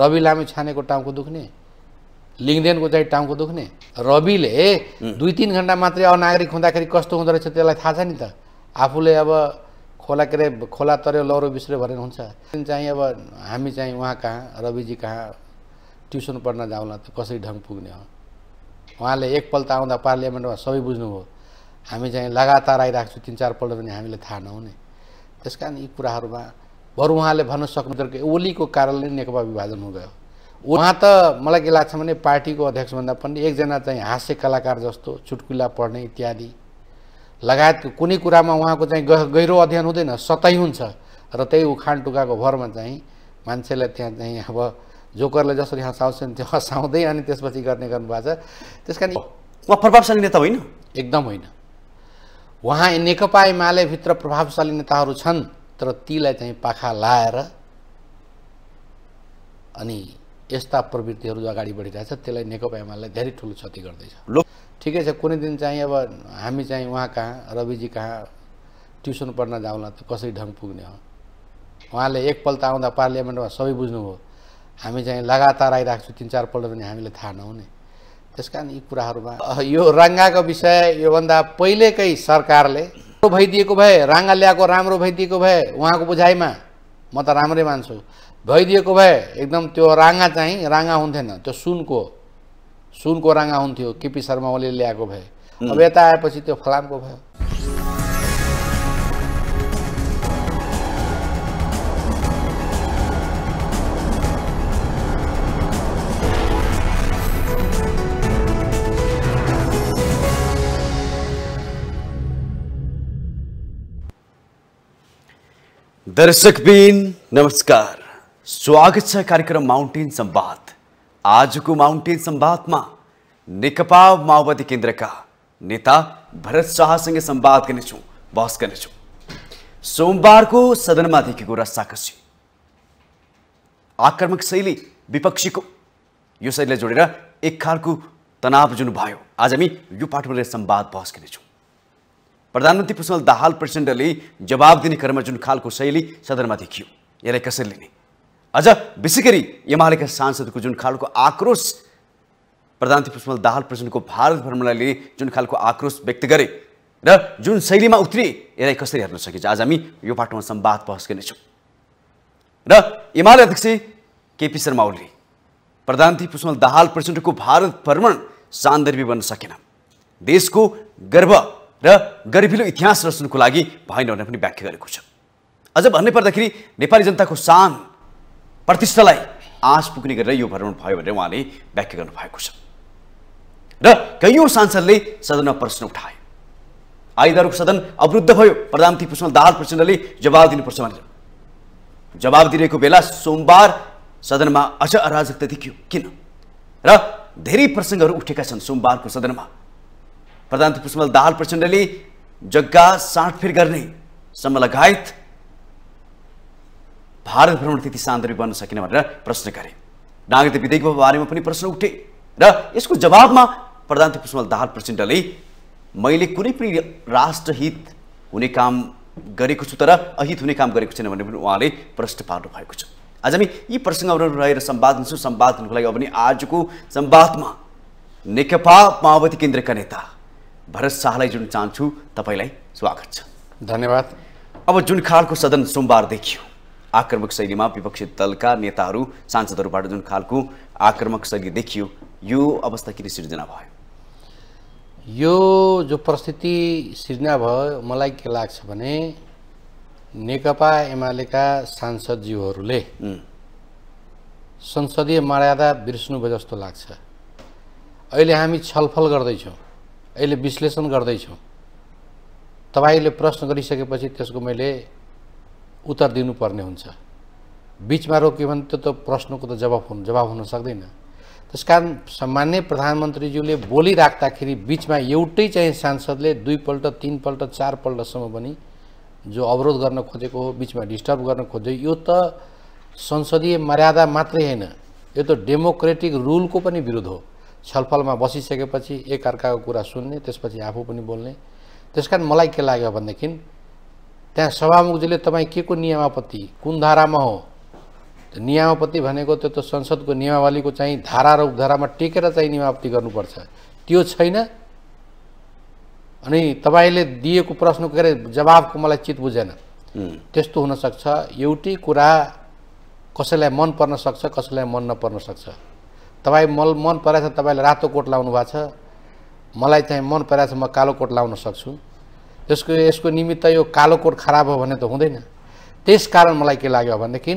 रवि लामी छानेको टाउको दुख्ने लिङ्गदेनको चाहिँ टाउको दुख्ने रविले दुई तिन घन्टा मात्रै अनागरिक हुँदाखेरि कस्तो हुँदो रहेछ त्यसलाई थाहा छ नि त आफूले अब खोला के अरे खोला तर्यो लौरो बिस्रो भनेर हुन्छ चाहिँ अब हामी चाहिँ उहाँ कहाँ रविजी कहाँ ट्युसन पढ्न जाउँला त कसरी ढङ्ग पुग्ने हो उहाँले एकपल्ट आउँदा पार्लियामेन्टमा सबै बुझ्नुभयो हामी चाहिँ लगातार आइरहेको छु तिन चारपल्ट पनि हामीले थाहा नहुने त्यस कारण यी कुराहरूमा बरु उहाँले भन्न सक्नुहुन्छ कि ओलीको कारणले नेकपा विभाजन हुँदै गयो उहाँ त मलाई के लाग्छ भने पार्टीको अध्यक्षभन्दा पनि एकजना चाहिँ हास्य कलाकार जस्तो चुटकुला पढ्ने इत्यादि लगायतको कुनै कुरामा उहाँको चाहिँ गहिरो अध्ययन हुँदैन सतै हुन्छ र त्यही उखान टुकाको भरमा चाहिँ मान्छेलाई त्यहाँ चाहिँ अब जोकरले जसरी हँसाउँछन् त्यो हँसाउँदै अनि त्यसपछि गर्ने गर्नुभएको छ त्यस कारण उहाँ प्रभावशाली नेता होइन एकदम होइन उहाँ नेकपा एमाले भित्र प्रभावशाली नेताहरू छन् तर तीलाई चाहिँ पाखा लाएर अनि यस्ता प्रवृत्तिहरू जो अगाडि बढिरहेछ त्यसलाई नेकपा एमाले धेरै ठुलो क्षति गर्दैछ ठिकै छ कुनै दिन चाहिँ अब हामी चाहिँ उहाँ कहाँ रविजी कहाँ ट्युसन पढ्न जाउँला त कसरी ढङ्ग पुग्ने हो उहाँले एकपल्ट आउँदा पार्लियामेन्टमा सबै बुझ्नुभयो हामी चाहिँ लगातार आइरहेको छु तिन चारपल्ट पनि हामीले थाहा नहुने त्यस कारण यी कुराहरूमा यो रङ्गाको विषय योभन्दा पहिलेकै सरकारले भइदिएको भए राङ्गा ल्याएको राम्रो भइदिएको भए उहाँको बुझाइमा म त राम्रै मान्छु भइदिएको भए एकदम त्यो राङ्गा चाहिँ राङ्गा हुन्थेन त्यो सुनको सुनको राङ्गा हुन्थ्यो केपी शर्मा ओलीले ल्याएको भए अब यता आएपछि त्यो फलामको भयो दर्शकबिन नमस्कार स्वागत छ कार्यक्रम माउन्टेन सम्वाद आजको माउन्टेन सम्वादमा नेकपा माओवादी केन्द्रका नेता भरत शाहसँग सम्वाद गर्नेछौँ बहस गर्नेछौँ सोमबारको सदनमा देखेको रस्साकसी आक्रमक शैली विपक्षीको यो शैलीलाई जोडेर एक खालको तनाव जुन भयो आज हामी यो पाठबाट संवाद बहस गर्नेछौँ प्रधानमन्त्री पुष्पल दाहाल प्रचण्डले जवाब दिने क्रममा जुन खालको शैली सदनमा देखियो यसलाई कसरी लिने अझ विशेष गरी एमालेका सांसदको जुन खालको आक्रोश प्रधानमन्त्री पुष्पल दाहाल प्रचण्डको भारत भ्रमणलाई लिने जुन खालको आक्रोश व्यक्त गरे र जुन शैलीमा उत्रिए यसलाई कसरी हेर्न सकिन्छ आज हामी यो पाटोमा सम्वाद बहस गर्नेछौँ र एमाले अध्यक्ष केपी शर्मा ओली प्रधानमन्त्री पुष्पल दाहाल प्रचण्डको भारत भ्रमण सान्दर्भी बन्न सकेन देशको गर्व र गरिबिलो इतिहास रच्नुको लागि भएन भनेर पनि व्याख्या गरेको छ अझ भन्नै पर्दाखेरि नेपाली जनताको शान प्रतिष्ठालाई आँस पुग्ने गरेर यो भ्रमण भयो भनेर उहाँले व्याख्या गर्नुभएको छ र कैयौँ सांसदले सदनमा प्रश्न उठाए आइदारको सदन अवरुद्ध भयो प्रधानमन्त्री पुष्पल दाहाल प्रचण्डले जवाब दिनुपर्छ भनेर जवाब दिइरहेको बेला सोमबार सदनमा अझ अराजकता देखियो किन र धेरै प्रसङ्गहरू उठेका छन् सोमबारको सदनमा प्रधान पुष्पमल दाहाल प्रचण्डले जग्गा साँठफेर गर्ने सम्म लगायत भारत भ्रमण त्यति सान्दर्भिक बन्न सकेन भनेर प्रश्न गरे नागरिक विधेयकको बारेमा पनि प्रश्न उठे र यसको जवाबमा प्रधान पुष्पमल दाहाल प्रचण्डले मैले कुनै पनि राष्ट्रहित हुने काम गरेको छु तर अहित हुने काम गरेको छैन भनेर पनि उहाँले प्रश्न पार्नु भएको छ आज हामी यी प्रसङ्गहरू रहेर सम्वाद हुन्छौँ सम्वाद हुनुको लागि अब पनि आजको सम्वादमा नेकपा माओवादी केन्द्रका नेता भरत शाहलाई जुन चाहन्छु तपाईँलाई स्वागत छ धन्यवाद अब जुन खालको सदन सोमबार देखियो आक्रमक शैलीमा विपक्षी दलका नेताहरू सांसदहरूबाट जुन खालको आक्रमक शैली देखियो यो अवस्था किन सिर्जना भयो यो जो परिस्थिति सिर्जना भयो मलाई के लाग्छ भने नेकपा एमालेका सांसदज्यूहरूले संसदीय मर्यादा भयो जस्तो लाग्छ अहिले हामी छलफल गर्दैछौँ अहिले विश्लेषण गर्दैछौँ तपाईँले प्रश्न गरिसकेपछि त्यसको मैले उत्तर दिनुपर्ने हुन्छ बिचमा रोक्यो भने त्यो त प्रश्नको त जवाफ हुनु जवाब हुन सक्दैन त्यस कारण सामान्य प्रधानमन्त्रीज्यूले बोलिराख्दाखेरि बिचमा एउटै चाहिँ सांसदले दुईपल्ट तिनपल्ट चारपल्टसम्म पनि जो अवरोध गर्न खोजेको हो बिचमा डिस्टर्ब गर्न खोज्यो यो त संसदीय मर्यादा मात्रै होइन यो त डेमोक्रेटिक रुलको पनि विरुद्ध हो छलफलमा बसिसकेपछि एकअर्काको कुरा सुन्ने त्यसपछि आफू पनि बोल्ने त्यस कारण मलाई के लाग्यो भनेदेखि त्यहाँ सभामुखजीले तपाईँ के को नियमापत्ति कुन धारामा हो नियमापत्ति भनेको त्यो त संसदको नियमावलीको चाहिँ धारा र उपधारामा टेकेर चाहिँ नियमापत्ति गर्नुपर्छ त्यो छैन अनि तपाईँले दिएको प्रश्नको के अरे जवाबको मलाई चित बुझेन त्यस्तो हुनसक्छ एउटै कुरा कसैलाई मन पर्न सक्छ कसैलाई मन नपर्न सक्छ तपाईँ मल मन पराएछ तपाईँले रातो कोट लाउनु भएको छ मलाई चाहिँ मन पराएछ म कालो कोट लाउन सक्छु यसको यसको निमित्त यो कालो कोट खराब हो भने त हुँदैन त्यस कारण मलाई के लाग्यो भनेदेखि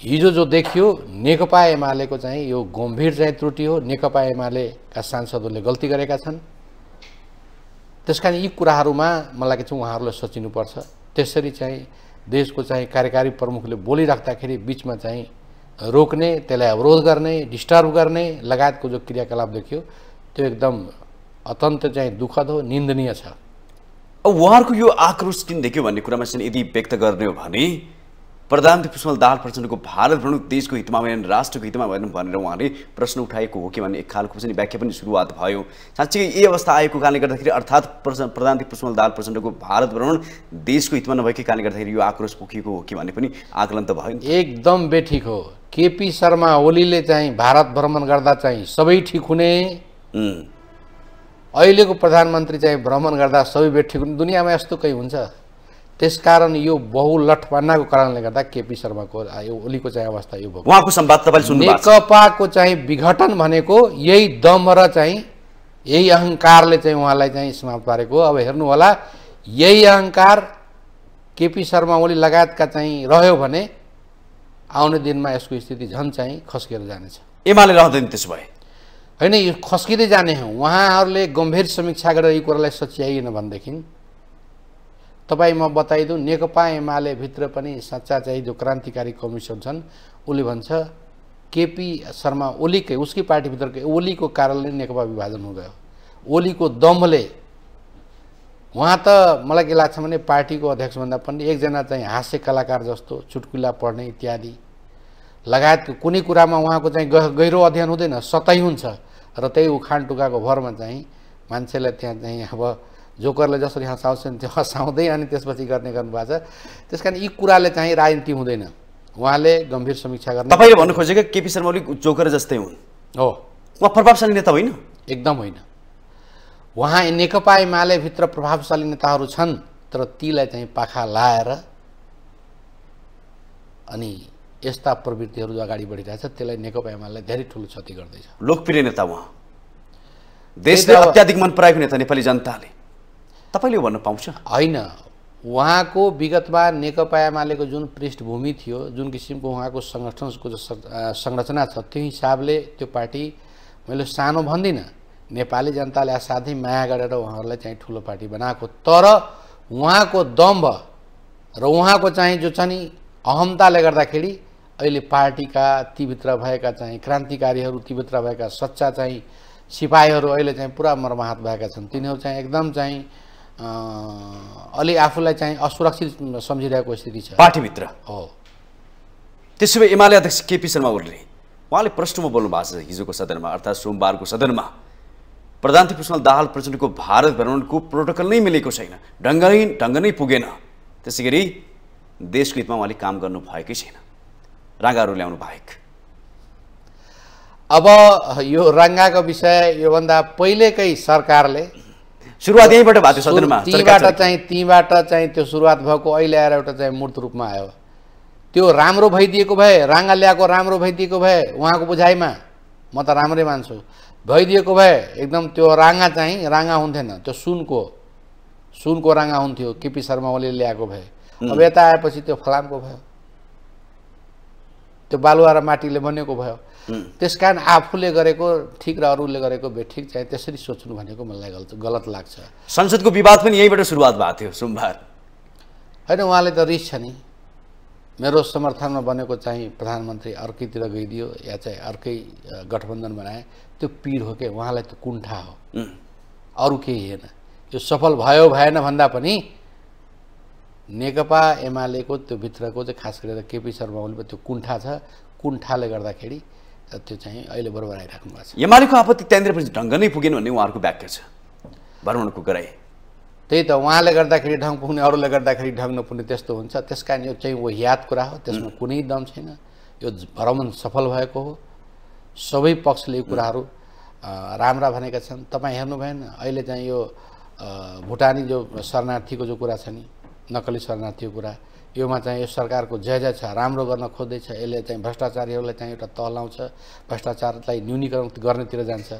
हिजो जो देखियो नेकपा एमालेको चाहिँ यो गम्भीर चाहिँ त्रुटि हो नेकपा एमालेका सांसदहरूले गल्ती गरेका छन् त्यस कारण यी कुराहरूमा मलाई के चाहिँ उहाँहरूले सोचिनुपर्छ त्यसरी चाहिँ देशको चाहिँ कार्यकारी प्रमुखले बोलिराख्दाखेरि बिचमा चाहिँ रोक्ने त्यसलाई अवरोध गर्ने डिस्टर्ब गर्ने लगायतको जो क्रियाकलाप देखियो त्यो एकदम अत्यन्त चाहिँ दुःखद हो निन्दनीय छ अब उहाँहरूको यो आक्रोश किन देखियो भन्ने कुरामा चाहिँ यदि व्यक्त गर्ने हो भने प्रधानमन्त्री पुष्पल दाहाल प्रचण्डको भारत भनौँ देशको हितमा भएन राष्ट्रको हितमा भएन भनेर उहाँले प्रश्न उठाएको हो कि भन्ने एक खालको चाहिँ व्याख्या पनि सुरुवात भयो साँच्चै यही अवस्था आएको कारणले गर्दाखेरि अर्थात् प्रधानमन्त्री पुष्पल दाहाल प्रचण्डको भारत भनौँ देशको हितमा नभएकै कारणले गर्दाखेरि यो आक्रोश पोखिएको हो कि भन्ने पनि आकलन त भयो एकदम बेठिक हो केपी शर्मा ओलीले चाहिँ भारत भ्रमण गर्दा चाहिँ सबै ठिक हुने अहिलेको प्रधानमन्त्री चाहिँ भ्रमण गर्दा सबै ठिक हुने दुनियाँमा यस्तो कहीँ हुन्छ त्यसकारण यो बहुलठपन्नाको कारणले गर्दा केपी शर्माको यो ओलीको चाहिँ अवस्था यो भयो उहाँको संवाद तपाईँले सुन्नु नेकपाको चाहिँ विघटन भनेको यही दम र चाहिँ यही अहङ्कारले चाहिँ उहाँलाई चाहिँ समाप्त पारेको अब हेर्नु होला यही अहङ्कार केपी शर्मा ओली लगायतका चाहिँ रह्यो भने आउने दिनमा यसको स्थिति झन् चाहिँ खस्किएर जानेछ एमाले रहँदैन त्यसो भए होइन यो खस्किँदै जाने हो उहाँहरूले गम्भीर समीक्षा गरेर यो कुरालाई सच्याइएन भनेदेखि तपाईँ म बताइदिउँ नेकपा एमाले भित्र पनि साँच्चा चाहिँ जो क्रान्तिकारी कमिसन छन् उसले भन्छ केपी शर्मा ओलीकै उसकै पार्टीभित्रकै ओलीको कारणले नेकपा विभाजन हुँदै ओलीको दमले उहाँ त मलाई के लाग्छ भने पार्टीको अध्यक्षभन्दा पनि एकजना चाहिँ हास्य कलाकार जस्तो चुटकुला पढ्ने इत्यादि लगायतको कुनै कुरामा उहाँको चाहिँ गहिरो अध्ययन हुँदैन सतै हुन्छ र त्यही उखान टुकाको भरमा चाहिँ मान्छेलाई त्यहाँ चाहिँ अब जोकरले जसरी हँसाउँछन् त्यो हँसाउँदै अनि त्यसपछि गर्ने गर्नुभएको छ त्यस कारण यी कुराले चाहिँ राजनीति हुँदैन उहाँले गम्भीर समीक्षा गर्नु तपाईँले भन्नु खोजेको केपी शर्मा ओली जोकर जस्तै हुन् हो उहाँ प्रभावशाली नेता होइन एकदम होइन उहाँ नेकपा एमालेभित्र प्रभावशाली नेताहरू छन् तर तीलाई चाहिँ पाखा लाएर अनि यस्ता प्रवृत्तिहरू जो अगाडि बढिरहेछ त्यसलाई नेकपा एमाले धेरै ठुलो क्षति गर्दैछ लोकप्रिय नेता उहाँ देशले अत्याधिक मन पराएको नेता नेपाली जनताले तपाईँले भन्न पाउँछ होइन उहाँको विगतमा नेकपा एमालेको जुन पृष्ठभूमि थियो जुन किसिमको उहाँको सङ्गठनको संरचना छ त्यो हिसाबले त्यो पार्टी मैले सानो भन्दिनँ नेपाली जनताले असाध्यै माया गरेर उहाँहरूलाई चाहिँ ठुलो पार्टी बनाएको तर उहाँको दम्भ र उहाँको चाहिँ जो छ नि अहमताले गर्दाखेरि अहिले पार्टीका तीभित्र भएका चाहिँ क्रान्तिकारीहरू तीभित्र भएका सच्चा चाहिँ सिपाहीहरू अहिले चाहिँ पुरा मर्माहत भएका छन् तिनीहरू चाहिँ एकदम चाहिँ अलि आफूलाई चाहिँ असुरक्षित सम्झिरहेको स्थिति छ पार्टीभित्र हो त्यसो भए एमाले अध्यक्ष केपी शर्मा ओली उहाँले प्रश्नमा बोल्नु भएको छ हिजोको सदनमा अर्थात् सोमबारको सदनमा प्रधान पुष्पलाल दाहाल प्रचण्डको भारत भ्रमणको प्रोटोकल नै मिलेको छैन ढङ्ग नै ढङ्ग नै पुगेन त्यसै गरी देशको हितमा उहाँले काम गर्नु भएकै छैन राँगाहरू ल्याउनु बाहेक अब यो राङ्गाको विषय योभन्दा पहिलेकै सरकारले सुरुवात यहीँबाट भएको सदनमा त्यहीँबाट चाहिँ त्यहीँबाट चाहिँ त्यो सुरुवात भएको अहिले आएर एउटा चाहिँ मूर्त रूपमा आयो त्यो राम्रो भइदिएको भए राङ्गा ल्याएको राम्रो भइदिएको भए उहाँको बुझाइमा म त राम्रै मान्छु भइदिएको भए एकदम त्यो राँगा चाहिँ राँगा हुन्थेन त्यो सुनको सुनको राँगा हुन्थ्यो केपी शर्मा ओलीले ल्याएको भए अब यता आएपछि त्यो फलामको भयो त्यो बालुवा र माटीले बनेको भयो त्यस कारण आफूले गरेको ठिक र अरूले गरेको बेठिक चाहिँ त्यसरी सोच्नु भनेको मलाई गलत गलत लाग्छ संसदको विवाद पनि यहीँबाट सुरुवात भएको थियो सोमबार होइन उहाँले त रिस छ नि मेरो समर्थनमा बनेको चाहिँ प्रधानमन्त्री अर्कैतिर गइदियो या चाहिँ अर्कै गठबन्धन बनाए त्यो पिड हो क्या उहाँलाई त्यो कुण्ठा हो अरू केही होइन यो सफल भयो भएन भन्दा पनि नेकपा एमालेको त्यो भित्रको चाहिँ खास गरेर केपी शर्मा ओलीको त्यो कुण्ठा छ कुण्ठाले गर्दाखेरि त्यो चाहिँ अहिले बरोबर आइराख्नु भएको छ एमालेको आपत्ति त्यहाँनिर पनि ढङ्ग नै पुगेन भन्ने उहाँहरूको व्याख्या छ भ्रमणको गराए त्यही त उहाँले गर्दाखेरि ढङ्ग पुग्ने अरूले गर्दाखेरि ढङ्ग नपुग्ने त्यस्तो हुन्छ त्यस कारण यो चाहिँ वो याद कुरा हो त्यसमा कुनै दम छैन यो भ्रमण सफल भएको हो सबै पक्षले यो कुराहरू राम्रा भनेका छन् तपाईँ हेर्नु भएन अहिले चाहिँ यो भुटानी जो शरणार्थीको जो कुरा छ नि नक्कली शरणार्थीको कुरा योमा चाहिँ यो सरकारको जय जय छ राम्रो गर्न खोज्दैछ यसले चाहिँ भ्रष्टाचारीहरूलाई चाहिँ एउटा तह लाउँछ भ्रष्टाचारलाई न्यूनीकरण गर्नेतिर जान्छ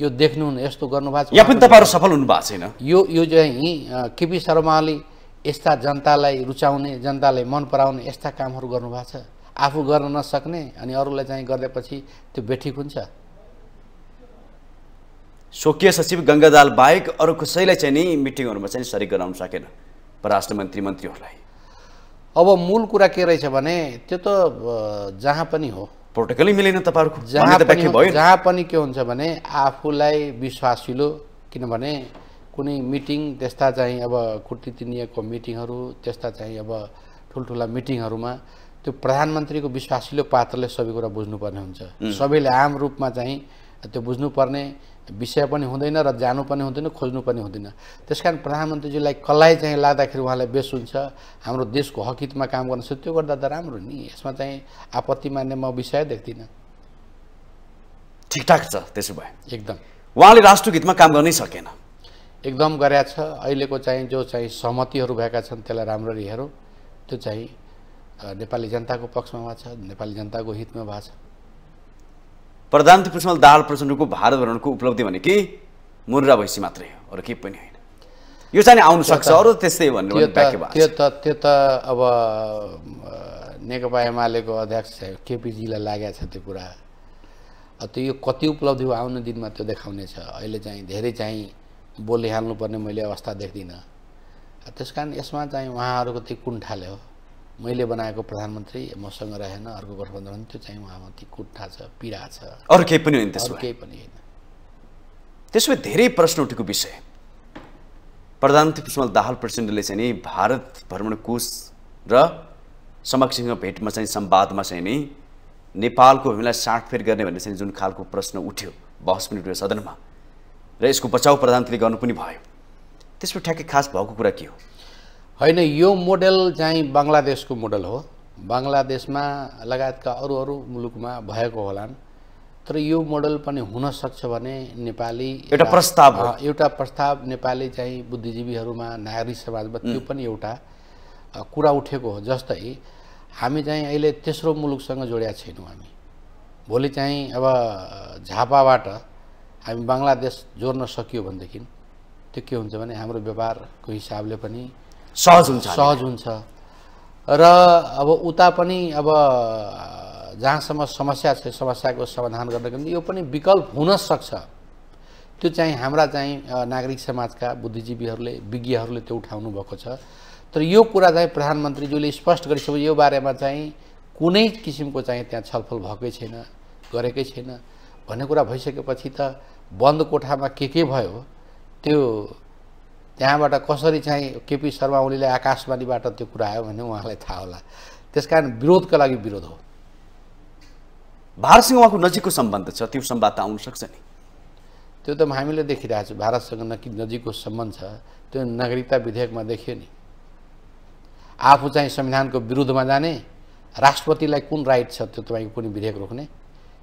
यो देख्नुहुन्न यस्तो गर्नुभएको छ यहाँ पनि तपाईँहरू सफल हुनु भएको छैन यो यो चाहिँ केपी शर्माले यस्ता जनतालाई रुचाउने जनतालाई मन पराउने यस्ता कामहरू गर्नुभएको छ आफू गर्न नसक्ने अनि अरूलाई चाहिँ गरेपछि त्यो बेठिक हुन्छ स्वकीय सचिव गङ्गादाल बाहेक अरू कसैलाई चाहिँ नि मिटिङहरूमा चाहिँ सरी गराउन सकेन परराष्ट्र मन्त्री मन्त्रीहरूलाई अब मूल कुरा के रहेछ भने त्यो त जहाँ पनि हो प्रोटोकलै मिलेन तपाईँहरूको जहाँ पनि जहाँ पनि के हुन्छ भने आफूलाई विश्वासिलो किनभने कुनै मिटिङ त्यस्ता चाहिँ अब कुटनीतिज्ञको मिटिङहरू त्यस्ता चाहिँ अब ठुल्ठुला मिटिङहरूमा त्यो प्रधानमन्त्रीको विश्वासिलो पात्रले सबै कुरा बुझ्नुपर्ने हुन्छ सबैले आम रूपमा चाहिँ त्यो बुझ्नुपर्ने विषय पनि हुँदैन र जानु पनि हुँदैन खोज्नु पनि हुँदैन त्यस कारण प्रधानमन्त्रीजीलाई कसलाई चाहिँ लाग्दाखेरि उहाँलाई बेस हुन्छ हाम्रो देशको हकितमा काम गर्न सक्छ त्यो गर्दा त राम्रो नि यसमा चाहिँ आपत्ति मान्ने म विषय देख्दिनँ ठिकठाक छ त्यसो भए एकदम उहाँले राष्ट्र गीतमा काम गर्नै सकेन एकदम गरेका छ अहिलेको चाहिँ जो चाहिँ सहमतिहरू भएका छन् त्यसलाई राम्ररी हेरौँ त्यो चाहिँ नेपाली जनताको पक्षमा भएको छ नेपाली जनताको हितमा भएको छ प्रधानमन्त्री पुष्पमल दाहाल प्रचण्डको भारत भ्रमणको उपलब्धि भने कि मुर्रा भैँसी मात्रै हो अरू केही पनि होइन यो चाहिँ आउनु सक्छ अरू त्यस्तै भन्नु त्यो त त्यो त अब नेकपा एमालेको अध्यक्ष केपिजीलाई लागेको छ त्यो कुरा त्यो यो कति उपलब्धि हो आउने दिनमा त्यो देखाउनेछ अहिले चाहिँ धेरै चाहिँ बोलिहाल्नुपर्ने मैले अवस्था देख्दिनँ त्यस कारण यसमा चाहिँ उहाँहरूको त्यो कुण्ठाले हो मैले बनाएको प्रधानमन्त्री मसँग रहेन अर्को गठबन्धन त्यो चाहिँ उहाँमाथि कुट्ठा छ पीडा छ अरू केही पनि होइन त्यसमा केही पनि होइन त्यसमा धेरै प्रश्न उठेको विषय प्रधानमन्त्री पुष्पमल दाहाल प्रचण्डले चाहिँ नि भारत भ्रमण कोष र समक्षसँग भेटमा चाहिँ संवादमा चाहिँ नि नेपालको हामीलाई साँठफेर गर्ने भन्ने चाहिँ जुन खालको प्रश्न उठ्यो बहस पनि उठ्यो सदनमा र यसको बचाउ प्रधानमन्त्रीले गर्नु पनि भयो त्यसमा ठ्याक्कै खास भएको कुरा के हो होइन यो मोडल चाहिँ बङ्गलादेशको मोडल हो बङ्गलादेशमा लगायतका अरू अरू मुलुकमा भएको होलान् तर यो मोडल पनि हुनसक्छ भने नेपाली एउटा प्रस्ताव एउटा प्रस्ताव नेपाली चाहिँ बुद्धिजीवीहरूमा नागरिक समाजमा त्यो पनि एउटा कुरा उठेको हो जस्तै हामी चाहिँ अहिले तेस्रो मुलुकसँग जोडिया छैनौँ हामी भोलि चाहिँ अब झापाबाट हामी बङ्गलादेश जोड्न सकियो भनेदेखि त्यो के हुन्छ भने हाम्रो व्यापारको हिसाबले पनि सहज हुन्छ सहज हुन्छ र अब उता पनि अब जहाँसम्म समस्या छ समस्याको समाधान गर्नको निम्ति यो पनि विकल्प हुन सक्छ त्यो चाहिँ हाम्रा चाहिँ नागरिक समाजका बुद्धिजीवीहरूले विज्ञहरूले त्यो उठाउनु भएको छ तर यो कुरा चाहिँ प्रधानमन्त्रीज्यूले स्पष्ट गरिसक्यो यो बारेमा चाहिँ कुनै किसिमको चाहिँ त्यहाँ छलफल भएकै छैन गरेकै छैन भन्ने कुरा भइसकेपछि त बन्द कोठामा के के भयो त्यो त्यहाँबाट कसरी चाहिँ केपी शर्मा ओलीले आकाशवाणीबाट त्यो कुरा आयो भने उहाँलाई थाहा होला त्यस कारण विरोधको लागि विरोध हो भारतसँग उहाँको नजिकको सम्बन्ध छ त्यो सम्वाद त आउन सक्छ नि त्यो त हामीले देखिरहेको छौँ भारतसँग नकि नजिकको सम्बन्ध छ त्यो नागरिकता विधेयकमा देखियो नि आफू चाहिँ संविधानको विरुद्धमा जाने राष्ट्रपतिलाई कुन राइट छ त्यो तपाईँको कुनै विधेयक रोक्ने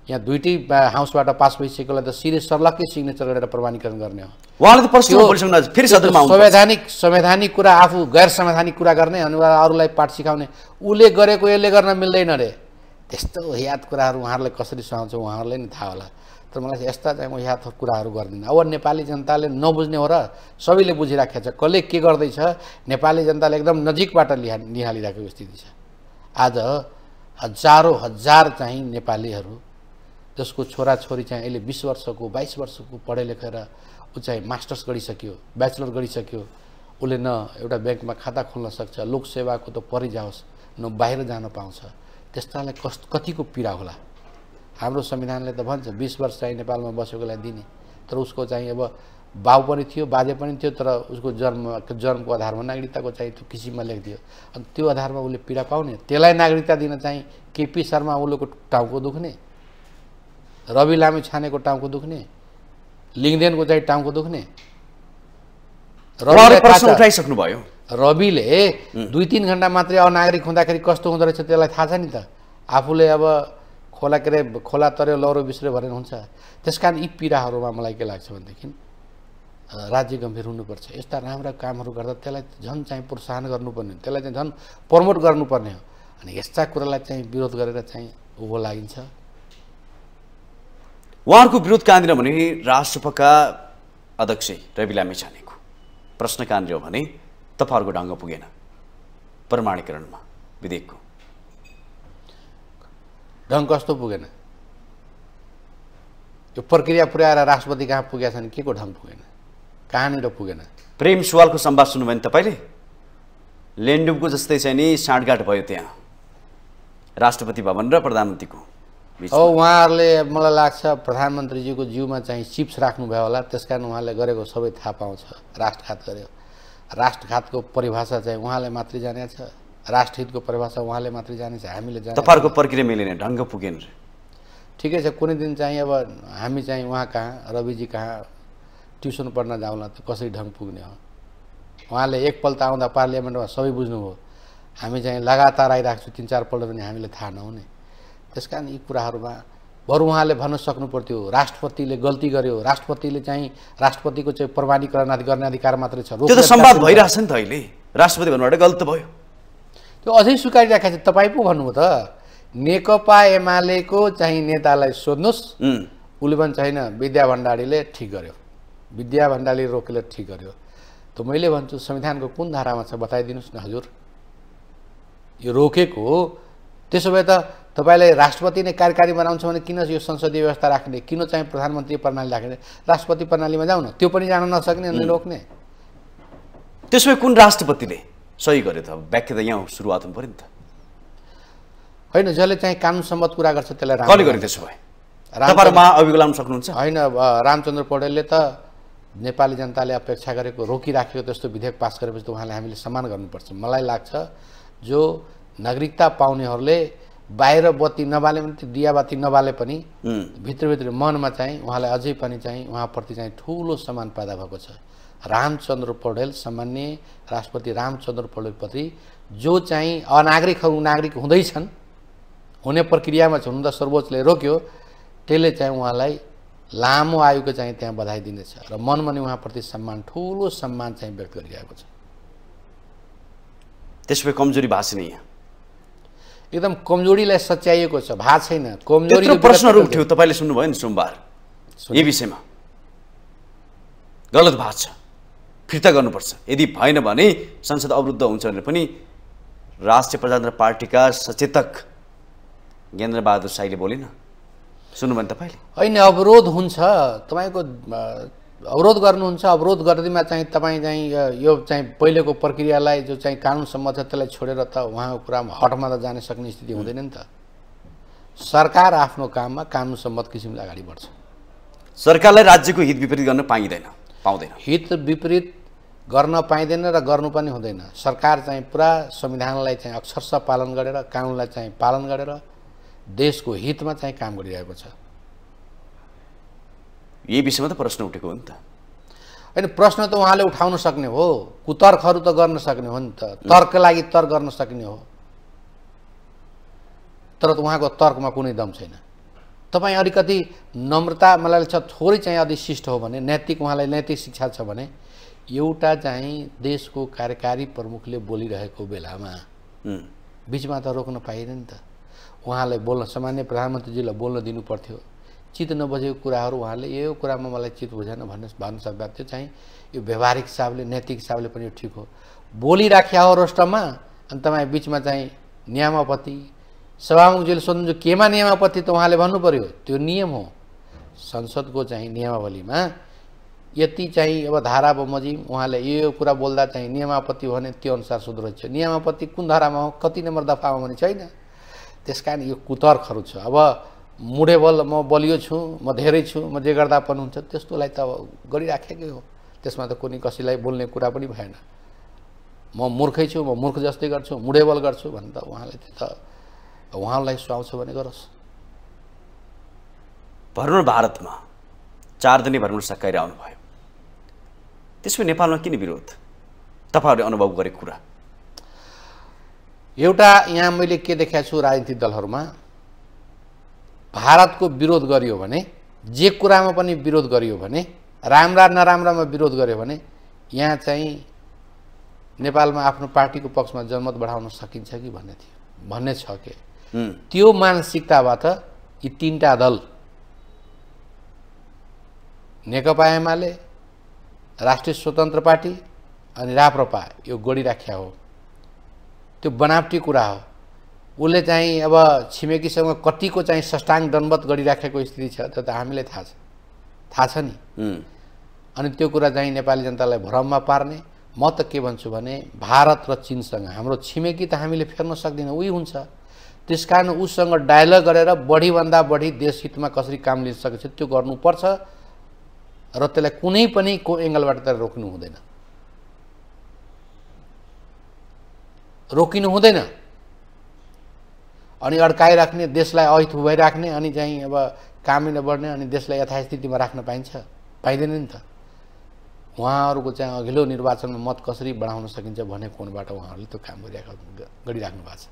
यहाँ दुइटै हाउसबाट पास भइसकेकोलाई त सिधै सर्लकै सिग्नेचर गरेर प्रमाणीकरण गर्ने हो उहाँले फेरि संवैधानिक संवैधानिक कुरा आफू गैर संवैधानिक कुरा गर्ने अनिवार्य अरूलाई पाठ सिकाउने उसले गरेको यसले गर्न मिल्दैन रे त्यस्तो याद कुराहरू उहाँहरूलाई कसरी सुहाउँछ उहाँहरूलाई नै थाहा होला तर मलाई यस्ता चाहिँ म याद कुराहरू गर्दिनँ अब नेपाली जनताले नबुझ्ने हो र सबैले बुझिराखेको छ कसले के गर्दैछ नेपाली जनताले एकदम नजिकबाट लिहा निहालिरहेको स्थिति छ आज हजारौँ हजार चाहिँ नेपालीहरू जसको छोरी चाहिँ अहिले बिस वर्षको बाइस वर्षको पढे लेखेर ऊ चाहिँ मास्टर्स गरिसक्यो ब्याचलर गरिसक्यो उसले न एउटा ब्याङ्कमा खाता खोल्न सक्छ लोकसेवाको त परिजाओस् न बाहिर जान पाउँछ त्यस्तालाई कस कतिको पीडा होला हाम्रो संविधानले त भन्छ बिस वर्ष चाहिँ नेपालमा बसेकोलाई दिने तर उसको चाहिँ अब बाउ पनि थियो बाजे पनि थियो तर उसको जन्म जन्मको आधारमा नागरिकताको चाहिँ त्यो किसिममा लेखिदियो अनि त्यो आधारमा उसले पीडा पाउने त्यसलाई नागरिकता दिन चाहिँ केपी शर्मा उसलेको टाउको दुख्ने रवि लामे छानेको टाउको दुख्ने लिङ्गदेनको चाहिँ टाउको दुख्ने उठाइसक्नुभयो रविले दुई तिन घन्टा मात्रै अनागरिक हुँदाखेरि कस्तो हुँदो रहेछ त्यसलाई थाहा छ नि त आफूले अब खोला के अरे खोला तर्यो लौरो बिस्रो भनेर हुन्छ त्यस कारण यी पीडाहरूमा मलाई के लाग्छ भनेदेखि राज्य गम्भीर हुनुपर्छ यस्ता राम्रा कामहरू गर्दा त्यसलाई झन् चाहिँ प्रोत्साहन गर्नुपर्ने त्यसलाई चाहिँ झन् प्रमोट गर्नुपर्ने हो अनि यस्ता कुरालाई चाहिँ विरोध गरेर चाहिँ उभो लागिन्छ उहाँहरूको विरोध कहाँनिर भने राजसभाका अध्यक्ष रवि लामे छानेको प्रश्न कहाँनिर भने तपाईँहरूको ढङ्ग पुगेन प्रमाणीकरणमा विधेयकको ढङ्ग कस्तो पुगेन यो प्रक्रिया पुर्याएर राष्ट्रपति कहाँ पुगेका छन् के को ढङ्ग पुगेन कहाँनिर पुगेन प्रेम सुवालको संवाद सुन्नुभयो भने तपाईँले लेन्डुपको जस्तै चाहिँ नि साँडगाँठ भयो त्यहाँ राष्ट्रपति भवन र प्रधानमन्त्रीको अब उहाँहरूले मलाई लाग्छ प्रधानमन्त्रीजीको जिउमा चाहिँ चिप्स राख्नुभयो होला त्यस कारण उहाँले गरेको सबै थाहा पाउँछ राष्ट्रघात गर्यो राष्ट्रघातको परिभाषा चाहिँ उहाँले मात्रै जानेछ राष्ट्रहितको परिभाषा उहाँले मात्रै जानेछ हामीले जाने तपाईँहरूको प्रक्रिया मिलेन ढङ्ग पुगेन ठिकै छ कुनै दिन चाहिँ अब हामी चाहिँ उहाँ कहाँ रविजी कहाँ ट्युसन पढ्न जाउँला त कसरी ढङ्ग पुग्ने हो उहाँले एकपल्ट आउँदा पार्लियामेन्टमा सबै बुझ्नुभयो हामी चाहिँ लगातार आइरहेको छु तिन चारपल्ट पनि हामीले थाहा नहुने त्यस कारण यी कुराहरूमा बरु उहाँले भन्न सक्नु पर्थ्यो राष्ट्रपतिले गल्ती गर्यो राष्ट्रपतिले चाहिँ राष्ट्रपतिको चाहिँ प्रमाणीकरण गर्ने अधिकार मात्रै छ त्यो त सम्वाद भइरहेछ नि त अहिले राष्ट्रपति भन्नुबाट गल्त भयो त्यो अझै सुकाइराखेको छ तपाईँ पो भन्नुभयो त नेकपा एमालेको चाहिँ नेतालाई सोध्नुहोस् उसले पनि छैन विद्या भण्डारीले ठिक गर्यो विद्या भण्डारी रोकेले ठिक गर्यो त मैले भन्छु संविधानको कुन धारामा छ बताइदिनुहोस् न हजुर यो रोकेको हो त्यसो भए त तपाईँलाई राष्ट्रपति नै कार्यकारी बनाउँछ भने किन यो संसदीय व्यवस्था राख्ने किन चाहिँ प्रधानमन्त्री प्रणाली राख्ने राष्ट्रपति प्रणालीमा जाउँ न त्यो पनि जान नसक्ने अनि रोक्ने त्यसो कुन राष्ट्रपतिले सही गरे त व्याख्या त यहाँ सुरुवात हुनु पऱ्यो नि त होइन जसले चाहिँ कानुन कानुनसम्मत कुरा गर्छ त्यसलाई त्यसो भए सक्नुहुन्छ होइन रामचन्द्र पौडेलले त नेपाली जनताले अपेक्षा गरेको रोकिराखेको त्यस्तो विधेयक पास गरेपछि त उहाँले हामीले सम्मान गर्नुपर्छ मलाई लाग्छ जो नागरिकता पाउनेहरूले बाहिर बत्ती नबाले पनि त्यो दियाबाती नबाले पनि भित्रभित्र मनमा चाहिँ उहाँलाई अझै पनि चाहिँ उहाँप्रति चाहिँ ठुलो सम्मान पैदा भएको छ रामचन्द्र पौडेल सामान्य राष्ट्रपति रामचन्द्र पौडेलप्रति जो चाहिँ अनागरिकहरू नागरिक हुँदैछन् हुने प्रक्रियामा छ हुन त सर्वोच्चले रोक्यो त्यसले चाहिँ उहाँलाई लामो आयुको चाहिँ त्यहाँ बधाई दिनेछ र मनमा नै उहाँप्रति सम्मान ठुलो सम्मान चाहिँ व्यक्त गरिरहेको छ त्यसो भए कमजोरी भाषणीय एकदम कमजोरीलाई सच्याइएको छ भा छैन कमजोरी प्रश्नहरू उठ्यो तपाईँले सुन्नुभयो नि सोमबार यो विषयमा गलत भा छ फिर्ता गर्नुपर्छ यदि भएन भने संसद अवरुद्ध हुन्छ भने पनि राष्ट्रिय प्रजातन्त्र पार्टीका सचेतक ज्ञानबहादुर साईले बोलेन सुन्नुभयो नि तपाईँले होइन अवरोध हुन्छ तपाईँको अवरोध गर्नुहुन्छ अवरोध गर्दैमा चाहिँ तपाईँ चाहिँ यो चाहिँ पहिलेको प्रक्रियालाई जो चाहिँ कानुन छ त्यसलाई छोडेर त उहाँको कुरामा हटमा त जान सक्ने स्थिति हुँदैन नि त सरकार आफ्नो काममा कानुन सम्मत किसिमले अगाडि बढ्छ सरकारलाई राज्यको हित विपरीत गर्न पाइँदैन पाउँदैन हित विपरीत गर्न पाइँदैन र गर्नु पनि हुँदैन सरकार चाहिँ पुरा संविधानलाई चाहिँ अक्षरश पालन गरेर कानुनलाई चाहिँ पालन गरेर देशको हितमा चाहिँ काम गरिरहेको छ यही विषयमा त प्रश्न उठेको हो नि त होइन प्रश्न त उहाँले उठाउन सक्ने हो कुतर्कहरू त गर्न सक्ने हो नि त तर्क लागि तर्क गर्न सक्ने हो तर उहाँको तर्कमा कुनै दम छैन तपाईँ अलिकति नम्रता मलाई लाग्छ थोरै चाहिँ अलिक शिष्ट हो भने नैतिक उहाँलाई नैतिक शिक्षा छ भने एउटा चाहिँ देशको कार्यकारी प्रमुखले बोलिरहेको बेलामा बिचमा त रोक्न पाइएन नि त उहाँलाई बोल्न सामान्य प्रधानमन्त्रीजीलाई बोल्न दिनु पर्थ्यो चित्त नबुझेको कुराहरू उहाँले यो कुरामा मलाई चित्त बुझेन भन्ने भन्नु सक्दा त्यो चाहिँ यो व्यवहारिक हिसाबले नैतिक हिसाबले पनि यो ठिक हो बोलिराख्या हो रोष्टमा अनि तपाईँ बिचमा चाहिँ नियमापत्ति सभामुखजीले सोध्नु केमा नियमापत्ति त उहाँले भन्नु पऱ्यो त्यो नियम हो संसदको चाहिँ नियमावलीमा यति चाहिँ अब धारा बमोजिम उहाँले यो यो कुरा बोल्दा चाहिँ नियमापत्ति भने त्यो अनुसार छ नियमापत्ति कुन धारामा हो कति नम्बर दफामा भने छैन त्यस कारण यो कुतर्कहरू छ अब मुढेबल म बलियो छु म धेरै छु म जे गर्दा पनि हुन्छ त्यस्तोलाई त अब गरिराखेकै हो त्यसमा त कुनै कसैलाई बोल्ने कुरा पनि भएन म मूर्खै छु म मूर्ख जस्तै गर्छु मुढेबल गर्छु भने त उहाँले त उहाँलाई सुहाउँछ भने गरोस् भ्रमण भारतमा चार दिने भ्रमण सकाइरहनु भयो त्यसमा नेपालमा किन विरोध तपाईँहरूले अनुभव गरेको कुरा एउटा यहाँ मैले के देखाएको छु राजनीतिक दलहरूमा भारतको विरोध गरियो भने जे कुरामा पनि विरोध गरियो भने राम्रा नराम्रामा विरोध गर्यो भने यहाँ चाहिँ नेपालमा आफ्नो पार्टीको पक्षमा जनमत बढाउन सकिन्छ कि भन्ने थियो भन्ने छ के त्यो मानसिकताबाट यी तिनवटा दल नेकपा एमाले राष्ट्रिय स्वतन्त्र पार्टी अनि राप्रपा यो राख्या हो त्यो बनावटी कुरा हो उसले चाहिँ अब छिमेकीसँग कतिको चाहिँ सष्टाङ दण्डवत गरिराखेको स्थिति छ त्यो त हामीलाई थाहा छ थाहा छ नि अनि त्यो कुरा चाहिँ नेपाली जनतालाई भ्रममा पार्ने म त के भन्छु भने भारत र चिनसँग हाम्रो छिमेकी त हामीले फेर्न सक्दैनौँ उही हुन्छ त्यस कारण उसँग डायलग गरेर बढीभन्दा बढी देश हितमा कसरी काम लिन सकिन्छ त्यो गर्नुपर्छ र त्यसलाई कुनै पनि को एङ्गलबाट त रोक्नु हुँदैन रोकिनु हुँदैन अनि अड्काइराख्ने देशलाई अहित भइराख्ने अनि चाहिँ अब कामै नबढ्ने अनि देशलाई यथास्थितिमा राख्न पाइन्छ पाइँदैन नि त उहाँहरूको चाहिँ अघिल्लो निर्वाचनमा मत कसरी बढाउन सकिन्छ भन्ने कोणबाट उहाँहरूले त्यो काम गरिरहेको गरिराख्नु भएको छ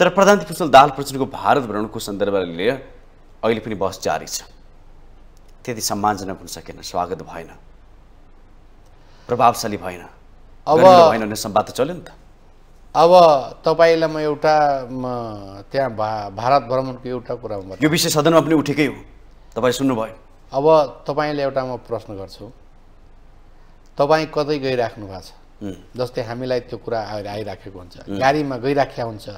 तर प्रधानमन्त्री पुष्पल दाल प्रचण्डको भारत भ्रमणको सन्दर्भले अहिले पनि बहस जारी छ त्यति सम्मानजनक हुन सकेन स्वागत भएन प्रभावशाली भएन अब होइन सम्वाद त चल्यो नि त अब तपाईँलाई म एउटा त्यहाँ भा भारत भ्रमणको एउटा कुरा यो विषय सदनमा पनि उठेकै हो तपाईँ सुन्नुभयो अब तपाईँलाई एउटा म प्रश्न गर्छु तपाईँ कतै गइराख्नु भएको छ जस्तै हामीलाई त्यो कुरा आइराखेको हुन्छ गाडीमा गइराख्या हुन्छ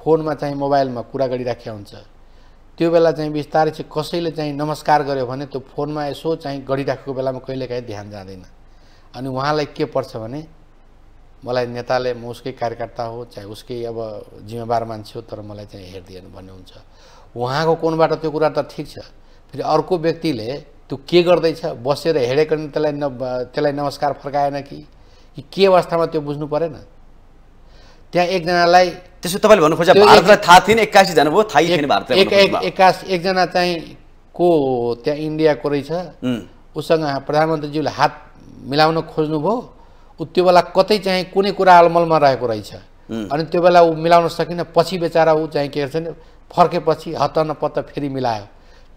फोनमा चाहिँ मोबाइलमा कुरा गरिराख्या हुन्छ त्यो बेला चाहिँ बिस्तारै चाहिँ कसैले चाहिँ नमस्कार गर्यो भने त्यो फोनमा यसो चाहिँ गरिराखेको बेलामा कहिलेकाहीँ ध्यान जाँदैन अनि उहाँलाई के पर्छ भने मलाई नेताले म उसकै कार्यकर्ता हो चाहे उसकै अब जिम्मेवार मान्छे हो तर मलाई चाहिँ हेरिदिएन भन्ने हुन्छ उहाँको कोणबाट त्यो कुरा त ठिक छ फेरि अर्को व्यक्तिले त्यो के गर्दैछ बसेर हेरेको नि त्यसलाई न त्यसलाई नमस्कार फर्काएन कि के अवस्थामा त्यो बुझ्नु परेन त्यहाँ एकजनालाई त्यसो तपाईँले भन्नु खोजे भारतलाई थाहा थिएन एक्कासी जानु भयो थाहै थिएन भारत एक एकजना चाहिँ को त्यहाँ इन्डियाको रहेछ उसँग प्रधानमन्त्रीज्यूले हात मिलाउन खोज्नुभयो ऊ त्यो बेला कतै चाहिँ कुनै कुरा अलमलमा रहेको रहेछ अनि त्यो बेला ऊ मिलाउन सकिनँ पछि बेचारा ऊ चाहिँ के गर्छ भने फर्केपछि न पत्ता फेरि मिलायो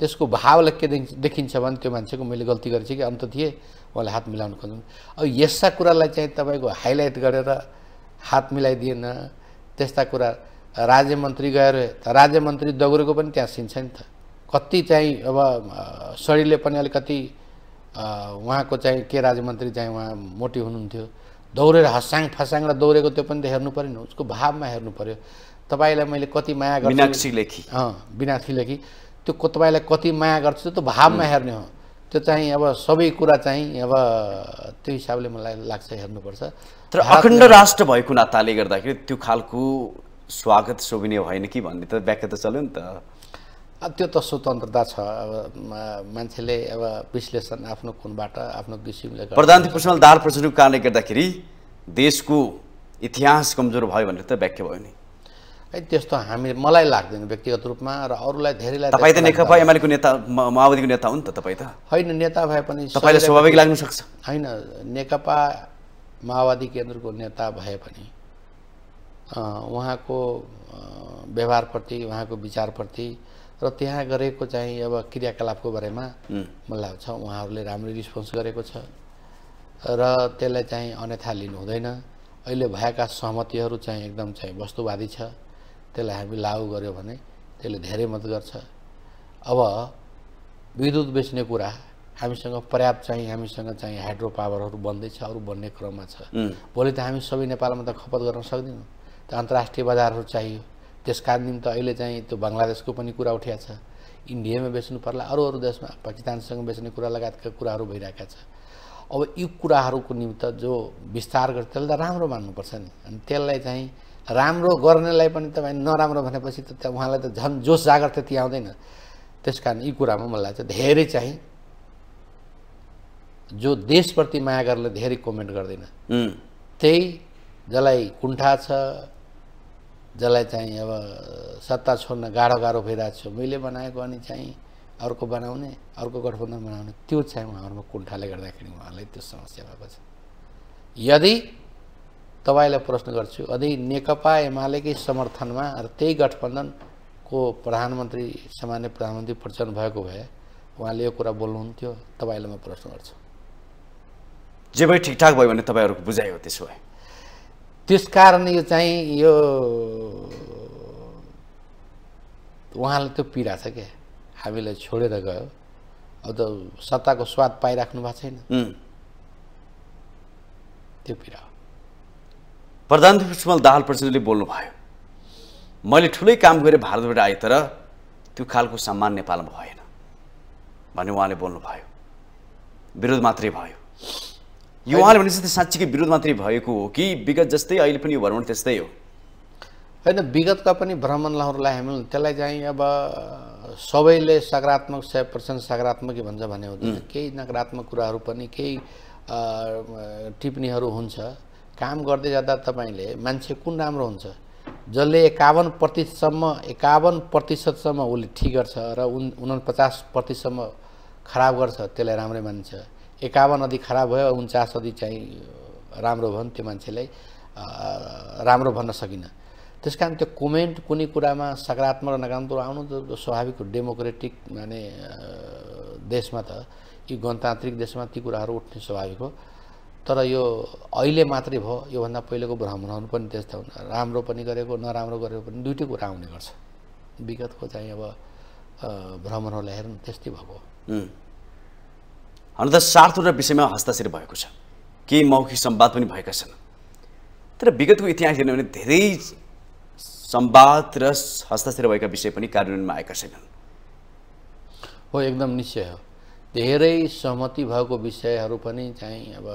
त्यसको भावले के देखिन्छ भने त्यो मान्छेको मैले गल्ती गरेछु कि अन्त थिएँ उहाँले हात मिलाउनु खोज्नु अब यस्ता कुरालाई चाहिँ तपाईँको हाइलाइट गरेर हात मिलाइदिएन त्यस्ता कुरा राज्यमन्त्री गएर त राज्यमन्त्री दगुरेको पनि त्यहाँ सिन्छ नि त कति चाहिँ अब शरीरले पनि अलिकति उहाँको चाहिँ के राज्यमन्त्री चाहिँ उहाँ मोटी हुनुहुन्थ्यो दौडेर हस्याङ फस्याङ र दौडेको त्यो पनि त हेर्नु पऱ्यो नि उसको भावमा हेर्नु पऱ्यो तपाईँलाई मैले कति माया गर्छु बिनाक्षी लेखी अँ बिनाक्षी लेखी त्यो तपाईँलाई कति माया गर्छु त्यो भावमा हेर्ने हो त्यो चाहिँ अब सबै कुरा चाहिँ अब त्यो हिसाबले मलाई लाग्छ हेर्नुपर्छ तर अखण्ड राष्ट्र भएको नाताले गर्दाखेरि त्यो खालको स्वागत सोभिने भएन कि भन्ने त व्याख्या त चल्यो नि त त्यो त स्वतन्त्रता छ अब मान्छेले अब विश्लेषण आफ्नो कुनबाट आफ्नो किसिमले प्रधान प्रश्न दाल प्रश्नको कारणले गर्दाखेरि देशको इतिहास कमजोर भयो भनेर त व्याख्या भयो नि है त्यस्तो हामी मलाई लाग्दैन व्यक्तिगत रूपमा र अरूलाई धेरैलाई तपाईँ त नेकपा एमालेको नेता माओवादीको नेता हुन् त तपाईँ त होइन नेता भए पनि तपाईँलाई स्वाभाविक लाग्न सक्छ होइन नेकपा माओवादी केन्द्रको नेता भए पनि उहाँको व्यवहारप्रति उहाँको विचारप्रति र त्यहाँ गरेको चाहिँ अब क्रियाकलापको बारेमा मलाई लाग्छ उहाँहरूले राम्ररी रिस्पोन्स गरेको छ र त्यसलाई चाहिँ अन्यथा लिनु हुँदैन अहिले भएका सहमतिहरू चाहिँ एकदम चाहिँ वस्तुवादी छ त्यसलाई हामी लागु गऱ्यो भने त्यसले धेरै मद्दत गर्छ अब विद्युत बेच्ने कुरा हामीसँग पर्याप्त चाहिँ हामीसँग चाहिँ हाइड्रो पावरहरू बन्दैछ अरू बन्ने क्रममा छ भोलि त हामी सबै नेपालमा त खपत गर्न सक्दैनौँ त अन्तर्राष्ट्रिय बजारहरू चाहियो त्यस कारण निम्ति अहिले चाहिँ त्यो बङ्गलादेशको पनि कुरा उठ्या छ इन्डियामा बेच्नु पर्ला अरू अरू देशमा पाकिस्तानसँग बेच्ने कुरा लगायतका कुराहरू भइरहेका छ अब यी कुराहरूको निम्ति जो विस्तार गर्छ त्यसलाई त राम्रो मान्नुपर्छ नि अनि त्यसलाई चाहिँ राम्रो गर्नेलाई पनि तपाईँ नराम्रो भनेपछि त उहाँलाई त झन् जोस जागर त्यति आउँदैन त्यस कारण यी कुरामा मलाई चाहिँ धेरै चाहिँ जो देशप्रति माया गरेर धेरै कमेन्ट गर्दैन त्यही जसलाई कुण्ठा छ जसलाई चाहिँ अब सत्ता छोड्न गाह्रो गाह्रो भइरहेको छ मैले बनाएको अनि चाहिँ अर्को बनाउने अर्को गठबन्धन बनाउने त्यो चाहिँ उहाँहरूमा कुण्ठाले गर्दाखेरि उहाँलाई त्यो समस्या भएको छ यदि तपाईँलाई प्रश्न गर्छु यदि नेकपा एमालेकै समर्थनमा र त्यही गठबन्धनको प्रधानमन्त्री सामान्य प्रधानमन्त्री प्रचण्ड भएको भए उहाँले यो कुरा बोल्नुहुन्थ्यो तपाईँलाई म प्रश्न गर्छु जे भए ठिकठाक भयो भने तपाईँहरूको बुझाइ हो त्यसो भए त्यस कारण यो चाहिँ यो उहाँलाई त्यो पीडा छ क्या हामीलाई छोडेर गयो अब त सत्ताको स्वाद पाइराख्नु भएको छैन त्यो पीडा हो प्रधान सुमल दाहाल प्रचण्डले बोल्नुभयो मैले ठुलै काम गरेँ भारतबाट आएँ तर त्यो खालको सम्मान नेपालमा भएन भने उहाँले बोल्नुभयो विरोध मात्रै भयो उहाँले भनेपछि साँच्चीकै विरोध मात्रै भएको हो कि विगत जस्तै अहिले पनि यो भ्रमण त्यस्तै हो होइन विगतका पनि भ्रमणहरूलाई हामी त्यसलाई चाहिँ अब सबैले सकारात्मक सय पर्सेन्ट सकारात्मकै भन्छ भने हुँदैन केही नकारात्मक कुराहरू पनि केही टिप्पणीहरू हुन्छ काम गर्दै जाँदा तपाईँले मान्छे कुन राम्रो हुन्छ जसले एकाउन्न प्रतिशतसम्म एकावन प्रतिशतसम्म उसले ठिक गर्छ र उन पचास प्रतिशतसम्म खराब गर्छ त्यसलाई राम्रै मान्छ एकावन नदी खराब भयो उन्चास नदी चाहिँ राम्रो भयो त्यो मान्छेलाई राम्रो भन्न सकिनँ त्यस कारण त्यो कमेन्ट कुनै कुरामा सकारात्मक र नकारात्मक आउनु त स्वाभाविक डेमोक्रेटिक माने देशमा त यी गणतान्त्रिक देशमा ती कुराहरू उठ्ने स्वाभाविक हो तर यो अहिले मात्रै भयो योभन्दा पहिलेको भ्रमणहरू पनि त्यस्तो हुन्छ राम्रो पनि गरेको नराम्रो गरेको पनि दुइटै कुरा आउने गर्छ विगतको चाहिँ अब भ्रमणहरूलाई हेर्नु त्यस्तै भएको हो अन्त त र विषयमा हस्ताक्षर भएको छ केही मौखिक सम्वाद पनि भएका छन् तर विगतको इतिहास हेर्ने भने धेरै सम्वाद र हस्ताक्षर भएका विषय पनि कार्यान्वयनमा आएका छैनन् हो एकदम निश्चय हो धेरै सहमति भएको विषयहरू पनि चाहिँ अब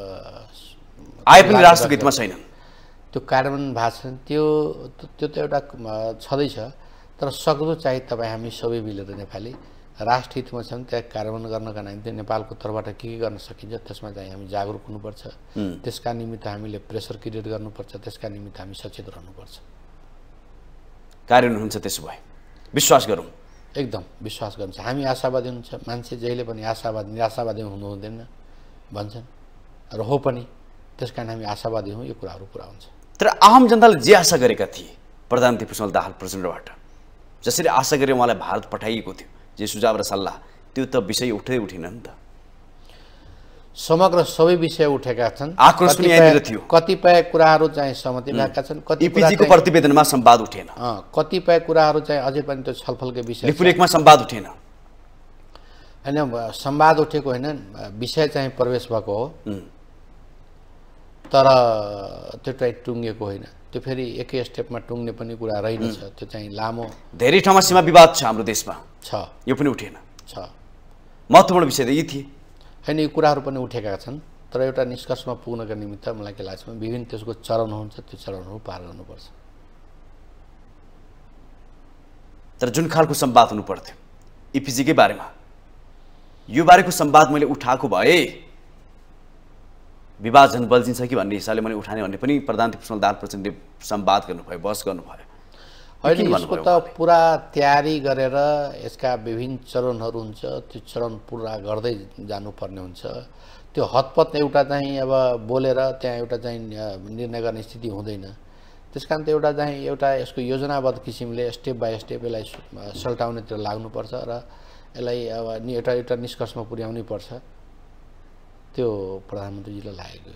आए पनि राष्ट्र गीतमा छैनन् त्यो कार्यान्वयन भएको त्यो त्यो त एउटा छँदैछ तर सक्दो चाहिँ तपाईँ हामी सबै मिलेर नेपाली राष्ट्रहितमा छन् त्यहाँ कार्यान्वयन गर्नका निम्ति नेपालको तर्फबाट के के गर्न सकिन्छ त्यसमा चाहिँ हामी जागरुक हुनुपर्छ त्यसका निमित्त हामीले प्रेसर क्रिएट गर्नुपर्छ त्यसका निमित्त हामी सचेत रहनुपर्छ कार्यान्वयन हुन्छ त्यसो भए विश्वास गरौँ एकदम विश्वास गर्छ हामी आशावादी हुन्छ मान्छे जहिले पनि आशावादी निराशावादी हुनु हुँदैन भन्छन् र हो पनि त्यस कारण हामी आशावादी हौँ यो कुराहरू पुरा हुन्छ तर आम जनताले जे आशा गरेका थिए प्रधानमन्त्री पुष्पल दाहाल प्रचण्डबाट जसरी आशा गरे उहाँलाई भारत पठाइएको थियो जे सुझाव र सल्लाह त्यो त विषय उठै उठिन नि त समग्र सबै विषय उठेका छन् आक्रोश थियो कतिपय कुराहरू चाहिँ सहमति भएका छन् इपिजीको प्रतिवेदनमा सम्वाद उठेन कतिपय कुराहरू चाहिँ अझै पनि त्यो छलफलको विषय लिपुलेखमा सम्वाद उठेन होइन सम्वाद उठेको होइन विषय चाहिँ प्रवेश भएको हो तर त्यो चाहिँ टुङ्गेको होइन त्यो फेरि एकै स्टेपमा टुङ्ने पनि कुरा रहेनछ त्यो चाहिँ लामो धेरै ठाउँमा सीमा विवाद छ हाम्रो देशमा छ यो पनि उठेन छ महत्त्वपूर्ण विषय त यी थिए होइन यी कुराहरू पनि उठेका छन् तर एउटा निष्कर्षमा पुग्नको निमित्त मलाई के लाग्छ भने विभिन्न त्यसको चरण हुन्छ त्यो चरणहरू पार गर्नुपर्छ तर जुन खालको सम्वाद हुनु पर्थ्यो इपिजीकै बारेमा यो बारेको सम्वाद मैले उठाएको भए विभाजन बल्झिन्छ कि भन्ने हिसाबले मैले उठाने भन्ने पनि प्रधान कृष्ण दाल प्रचण्डले सम्वाद गर्नुभयो बस गर्नुभयो अहिले यसको त पुरा तयारी गरेर यसका विभिन्न चरणहरू हुन्छ त्यो चरण पुरा गर्दै जानुपर्ने हुन्छ त्यो हतपत एउटा चाहिँ अब बोलेर त्यहाँ एउटा चाहिँ निर्णय गर्ने स्थिति हुँदैन त्यस कारण त एउटा चाहिँ एउटा यसको योजनाबद्ध किसिमले स्टेप बाई स्टेप यसलाई सल्टाउनेतिर लाग्नुपर्छ र यसलाई अब एउटा एउटा निष्कर्षमा पुर्याउनै पर्छ त्यो प्रधानमन्त्रीजीलाई लागेको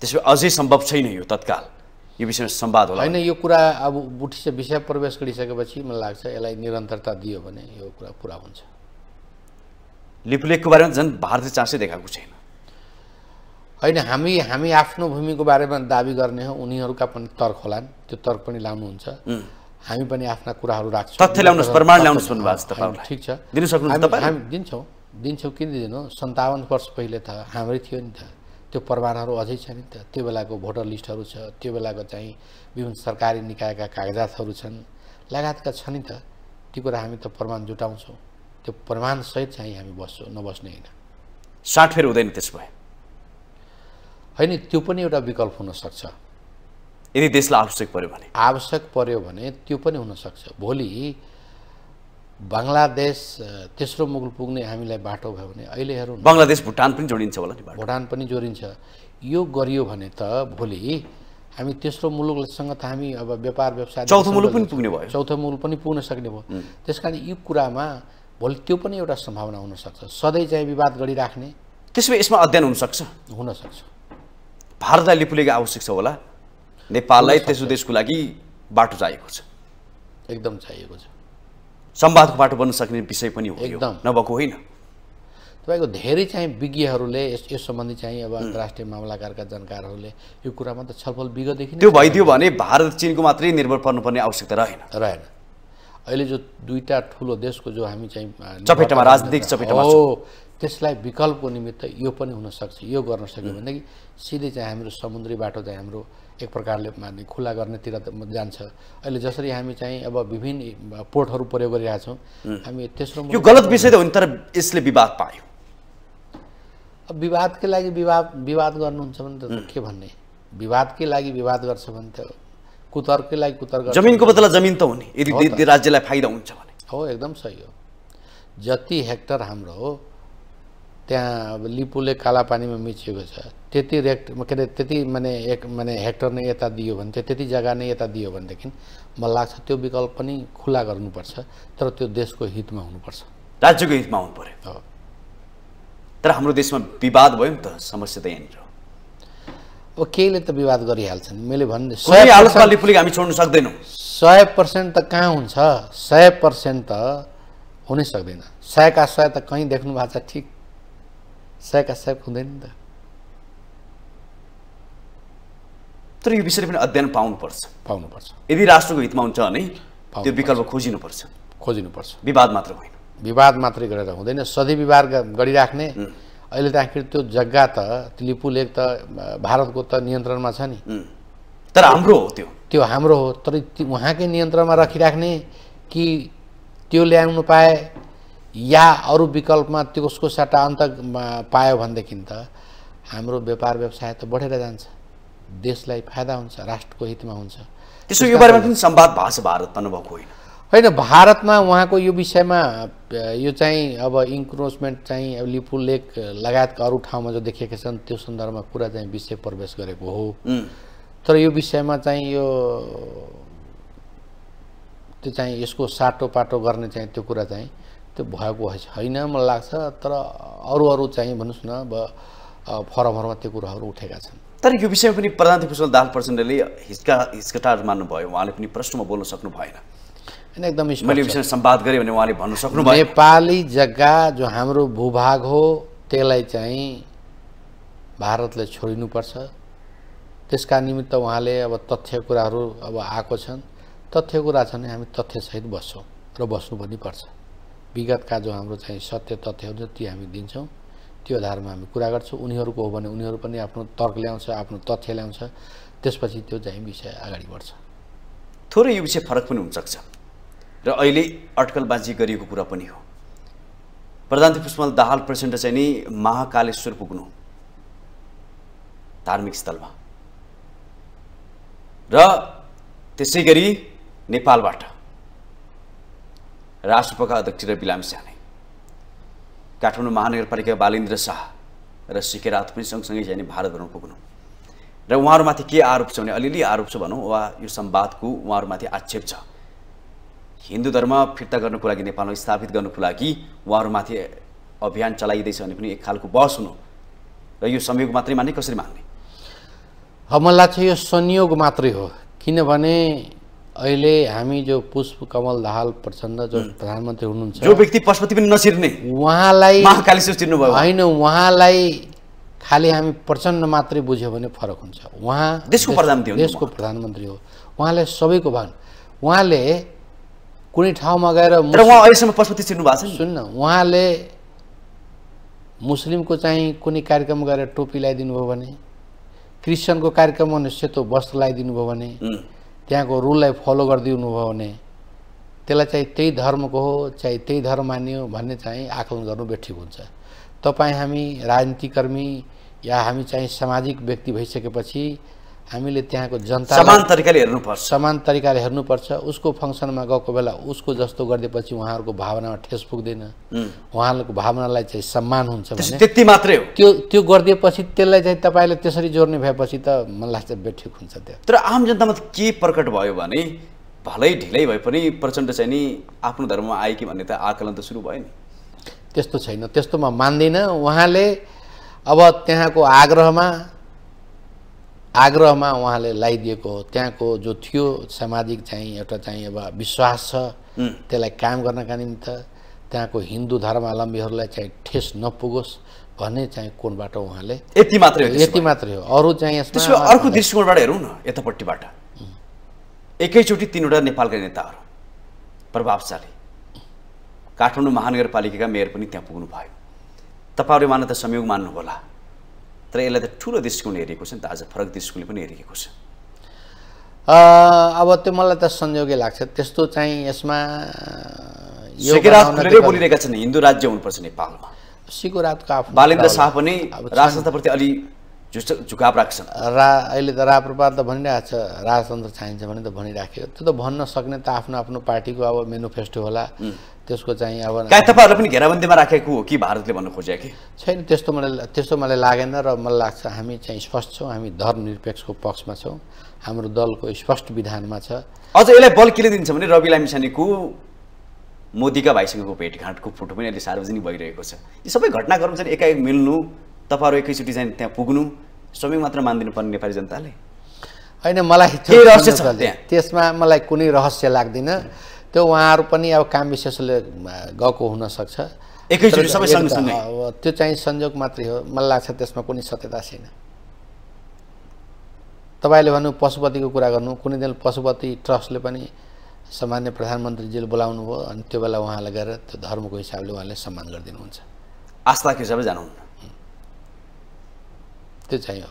त्यसो अझै सम्भव छैन यो तत्काल यो विषयमा सम्वाद होला होइन यो कुरा अब उठिस विषय प्रवेश गरिसकेपछि मलाई लाग्छ यसलाई निरन्तरता दियो भने यो कुरा पुरा हुन्छ लिपुलेखको बारेमा झन् भारतले चासै देखाएको छैन होइन हामी हामी आफ्नो भूमिको बारेमा दावी गर्ने हो उनीहरूका पनि तर्क होलान् त्यो तर्क पनि लाउनुहुन्छ हामी पनि आफ्ना कुराहरू राख्छौँ तथ्य प्रमाण ठिक छ दिनु सक्नुहुन्छ हामी दिन्छौँ दिन्छौँ किन दिँदैनौँ सन्ताउन्न वर्ष पहिले त हाम्रै थियो नि त त्यो प्रमाणहरू अझै छ नि त त्यो बेलाको भोटर लिस्टहरू छ त्यो बेलाको चाहिँ विभिन्न सरकारी निकायका कागजातहरू छन् लगायतका छ नि त ती कुरा हामी त प्रमाण जुटाउँछौँ त्यो प्रमाणसहित चाहिँ हामी बस्छौँ नबस्ने होइन फेर हुँदैन त्यस भए होइन त्यो पनि एउटा विकल्प हुनसक्छ यदि देशलाई आवश्यक पर्यो भने आवश्यक पर्यो भने त्यो पनि हुनसक्छ भोलि बङ्गलादेश तेस्रो मुगल पुग्ने हामीलाई बाटो भयो भने अहिले हेरौँ बङ्गलादेश भुटान पनि जोडिन्छ होला नि भुटान पनि जोडिन्छ यो गरियो भने त भोलि हामी तेस्रो मुलुकसँग त हामी अब व्यापार व्यवसाय चौथो मुलुक पनि पुग्ने भयो चौथो मुलुक पनि पुग्न सक्ने भयो त्यस कारण यो कुरामा भोलि त्यो पनि एउटा सम्भावना हुनसक्छ सधैँ चाहिँ विवाद गरिराख्ने त्यसमा भए यसमा अध्ययन हुनसक्छ हुनसक्छ भारतलाई लिपुलेको आवश्यक छ होला नेपाललाई तेस्रो देशको लागि बाटो चाहिएको छ एकदम चाहिएको छ सम्वादको बाटो बन्न सक्ने विषय पनि हो एकदम नभएको होइन तपाईँको धेरै चाहिँ विज्ञहरूले यस यस सम्बन्धी चाहिँ अब अन्तर्राष्ट्रिय मामलाकारका जानकारहरूले यो कुरामा त छलफल विगतदेखि त्यो भइदियो भने भारत चिनको मात्रै निर्भर पर्नुपर्ने आवश्यकता रहेन रहेन अहिले जो दुईवटा ठुलो देशको जो हामी चाहिँ चपेटामा राजनीतिक चपेटामा हो त्यसलाई विकल्पको निमित्त यो पनि हुनसक्छ यो गर्न सक्यो भनेदेखि सिधै चाहिँ हाम्रो समुद्री बाटो चाहिँ हाम्रो एक प्रकारले खुला गर्नेतिर जान्छ अहिले जसरी हामी चाहिँ अब विभिन्न पोर्टहरू प्रयोग गरिरहेछौँ हामी तेस्रो यो गलत विषय त हो नि तर यसले विवाद पायो अब विवादकै लागि विवाद विवाद गर्नुहुन्छ भने त के भन्ने विवादकै लागि विवाद गर्छ भने त कुतर्कै लागि कुतर्क जमिनको बदला जमिन त हुने यदि राज्यलाई फाइदा हुन्छ भने हो एकदम सही हो जति हेक्टर हाम्रो त्यहाँ अब लिपुले कालापानीमा मिचिएको छ त्यति रेक्ट के अरे त्यति माने एक माने हेक्टर नै यता दियो भने चाहिँ त्यति जग्गा नै यता दियो भनेदेखि मलाई लाग्छ त्यो विकल्प पनि खुला गर्नुपर्छ तर त्यो देशको हितमा हुनुपर्छ राज्यको हितमा हुनु पर्यो तर हाम्रो देशमा विवाद भयो नि त समस्या त यहाँनिर अब केहीले त विवाद गरिहाल्छन् मैले भन्नु हामी छोड्नु सक्दैनौँ सय पर्सेन्ट त कहाँ हुन्छ सय पर्सेन्ट त हुनै सक्दैन सयका सय त कहीँ देख्नु भएको छ ठिक सयका सय हुँदैन नि त तर यो विषयले पनि अध्ययन पाउनुपर्छ पाउनुपर्छ यदि राष्ट्रको हितमा हुन्छ भने त्यो विकल्प खोजिनुपर्छ खोजिनुपर्छ विवाद मात्र होइन विवाद मात्रै गरेर हुँदैन सधैँ विवाद गरिराख्ने अहिले त आखिर त्यो जग्गा त लिपु लेक त भारतको त नियन्त्रणमा छ नि तर हाम्रो हो त्यो त्यो हाम्रो हो तर उहाँकै नियन्त्रणमा राखिराख्ने कि त्यो ल्याउनु पाए या अरू विकल्पमा त्यसको सट्टा अन्त पायो भनेदेखि त हाम्रो व्यापार व्यवसाय त बढेर जान्छ देशलाई फाइदा हुन्छ राष्ट्रको हितमा हुन्छ त्यसो यो बारेमा पनि सम्वाद भएको भारत भारतमा नभएको होइन होइन भारतमा उहाँको यो विषयमा यो चाहिँ अब इन्क्रोचमेन्ट चाहिँ अब लिपु लेक लगायतका अरू ठाउँमा जो देखेका छन् त्यो सन्दर्भमा कुरा चाहिँ विषय प्रवेश गरेको हो तर यो विषयमा चाहिँ यो त्यो चाहिँ यसको साटो पाटो गर्ने चाहिँ त्यो कुरा चाहिँ त्यो भएको होइन मलाई लाग्छ तर अरू अरू चाहिँ भन्नुहोस् न अब फरमहरूमा त्यो कुराहरू उठेका छन् तर यो विषयमा पनि प्रधानमन्त्री पुष्पल दाहाल प्रचण्डले हिचका हिचकटार मान्नुभयो उहाँले पनि प्रश्नमा बोल्न सक्नु भएन होइन एकदम मैले विषय सम्वाद गरेँ भने उहाँले भन्नु सक्नुभयो नेपाली जग्गा जो हाम्रो भूभाग हो त्यसलाई चाहिँ भारतले छोडिनुपर्छ त्यसका निमित्त उहाँले अब तथ्य कुराहरू अब आएको छन् तथ्य कुरा छन् भने हामी तथ्यसहित बस्छौँ र बस्नु पनि पर्छ विगतका जो हाम्रो चाहिँ सत्य तथ्यहरू जति हामी दिन्छौँ त्यो आधारमा हामी कुरा गर्छौँ उनीहरूको हो भने उनीहरू पनि आफ्नो तर्क ल्याउँछ आफ्नो तथ्य ल्याउँछ त्यसपछि त्यो चाहिँ विषय अगाडि बढ्छ थोरै यो विषय फरक पनि हुनसक्छ र अहिले अड्कलबाजी गरिएको कुरा पनि हो प्रधानमन्त्री पुष्पमल दाहाल प्रचण्ड चाहिँ नि महाकालेश्वर पुग्नु धार्मिक स्थलमा र त्यसै गरी नेपालबाट राष्ट्रपका अध्यक्ष र बिलामी स्याने काठमाडौँ महानगरपालिका बालिन्द्र शाह र सिके रात पनि सँगसँगै जाने भारत भ्रमण पुग्नु र उहाँहरूमाथि के आरोप छ भने अलिअलि आरोप छ भनौँ वा यो सम्वादको उहाँहरूमाथि आक्षेप छ हिन्दू धर्म फिर्ता गर्नुको लागि नेपालमा स्थापित गर्नुको लागि उहाँहरूमाथि अभियान चलाइँदैछ भने पनि एक खालको बहस हुनु र यो संयोग मात्रै मान्ने कसरी मान्ने मलाई लाग्छ यो संयोग मात्रै हो किनभने अहिले हामी जो पुष्प कमल दाहाल प्रचण्ड जो प्रधानमन्त्री हुनुहुन्छ जो व्यक्ति पशुपति पनि नछिर्ने उहाँलाई होइन उहाँलाई खालि हामी प्रचण्ड मात्रै बुझ्यो भने फरक हुन्छ उहाँ देशको प्रधानमन्त्री देशको प्रधानमन्त्री हो उहाँले सबैको भान उहाँले कुनै ठाउँमा गएर उहाँ अहिलेसम्म पशुपति चिर्नु भएको छ सुन्न उहाँले मुस्लिमको चाहिँ कुनै कार्यक्रम गएर टोपी लगाइदिनु भयो भने क्रिस्चियनको कार्यक्रममा सेतो वस्त्र लगाइदिनु भयो भने त्यहाँको रुललाई फलो गरिदिनु भयो भने त्यसलाई चाहिँ त्यही धर्मको हो चाहे त्यही धर्म मानियो भन्ने चाहिँ आकलन गर्नु बेठी हुन्छ तपाईँ हामी राजनीतिकर्मी या हामी चाहिँ सामाजिक व्यक्ति भइसकेपछि हामीले त्यहाँको जनता समान तरिकाले हेर्नुपर्छ समान तरिकाले हेर्नुपर्छ उसको फङ्सनमा गएको बेला उसको जस्तो गरिदिएपछि उहाँहरूको भावनामा ठेस पुग्दैन उहाँहरूको भावनालाई चाहिँ सम्मान हुन्छ त्यति मात्रै हो त्यो त्यो गरिदिएपछि त्यसलाई चाहिँ तपाईँले त्यसरी जोड्ने भएपछि त मलाई लाग्छ बेठिक हुन्छ त्यो तर आम जनतामा के प्रकट भयो भने भलै ढिलै भए पनि प्रचण्ड चाहिँ नि आफ्नो धर्ममा आयो कि भन्ने त आकलन त सुरु भयो नि त्यस्तो छैन त्यस्तो म मान्दिनँ उहाँले अब त्यहाँको आग्रहमा आग्रहमा उहाँले लगाइदिएको हो त्यहाँको जो थियो सामाजिक चाहिँ एउटा चाहिँ अब विश्वास छ त्यसलाई कायम गर्नका निम्ति त्यहाँको हिन्दू धर्मावलम्बीहरूलाई चाहिँ ठेस नपुगोस् भन्ने चाहिँ कोणबाट उहाँले यति मात्रै यति मात्रै हो अरू चाहिँ यसमा अर्को दृष्टिकोणबाट हेरौँ न यतापट्टिबाट एकैचोटि तिनवटा नेपालका नेताहरू प्रभावशाली काठमाडौँ महानगरपालिकाका मेयर पनि त्यहाँ पुग्नु भयो तपाईँहरूले मान्यता संयोग मान्नु होला तर यसलाई त ठुलो दृष्टिकोणले हेरेको छ नि त आज फरक दृष्टिकोणले पनि हेरेको छ अब त्यो मलाई त संयोगै लाग्छ त्यस्तो चाहिँ यसमा बोलिरहेका छन् हिन्दू राज्य हुनुपर्छ नेपालमा सिकोरातको आफ्नो बालेन्द्र शाह पनि राजतन्त्रप्रति अलि झुकाव राख्छन् रा अहिले त राप्रपा त भनिरहेको छ राजतन्त्र चाहिन्छ भने त भनिराख्यो त्यो त भन्न सक्ने त आफ्नो आफ्नो पार्टीको अब मेनिफेस्टो होला त्यसको चाहिँ अब तपाईँहरूलाई पनि घेराबन्दीमा राखेको हो कि भारतले भन्नु खोजे कि छैन त्यस्तो मलाई त्यस्तो मलाई लागेन र मलाई लाग्छ हामी चाहिँ स्पष्ट छौँ हामी धर्मनिरपेक्षको पक्षमा छौँ हाम्रो दलको स्पष्ट विधानमा छ अझ यसलाई बल केले दिन्छ भने रवि लामिसानेको मोदीका भाइसँगको भेटघाटको फोटो पनि अहिले सार्वजनिक भइरहेको छ यी सबै घटनाक्रम चाहिँ एकाएक मिल्नु तपाईँहरू एकैचोटि चाहिँ त्यहाँ पुग्नु श्रमिक मात्र मानिदिनु पर्ने नेपाली जनताले होइन मलाई त्यसमा मलाई कुनै रहस्य लाग्दैन त्यो उहाँहरू पनि अब काम विशेषले गएको हुनसक्छ एकैचोटि सबै सँगसँगै त्यो चाहिँ संयोग मात्रै हो मलाई लाग्छ त्यसमा कुनै सत्यता छैन तपाईँले भन्नु पशुपतिको कुरा गर्नु कुनै दिन पशुपति ट्रस्टले पनि सामान्य प्रधानमन्त्रीजीले बोलाउनु भयो अनि त्यो बेला उहाँलाई गएर त्यो धर्मको हिसाबले उहाँले सम्मान गरिदिनुहुन्छ आस्थाको हिसाबले जानुहुन्न त्यो चाहिँ हो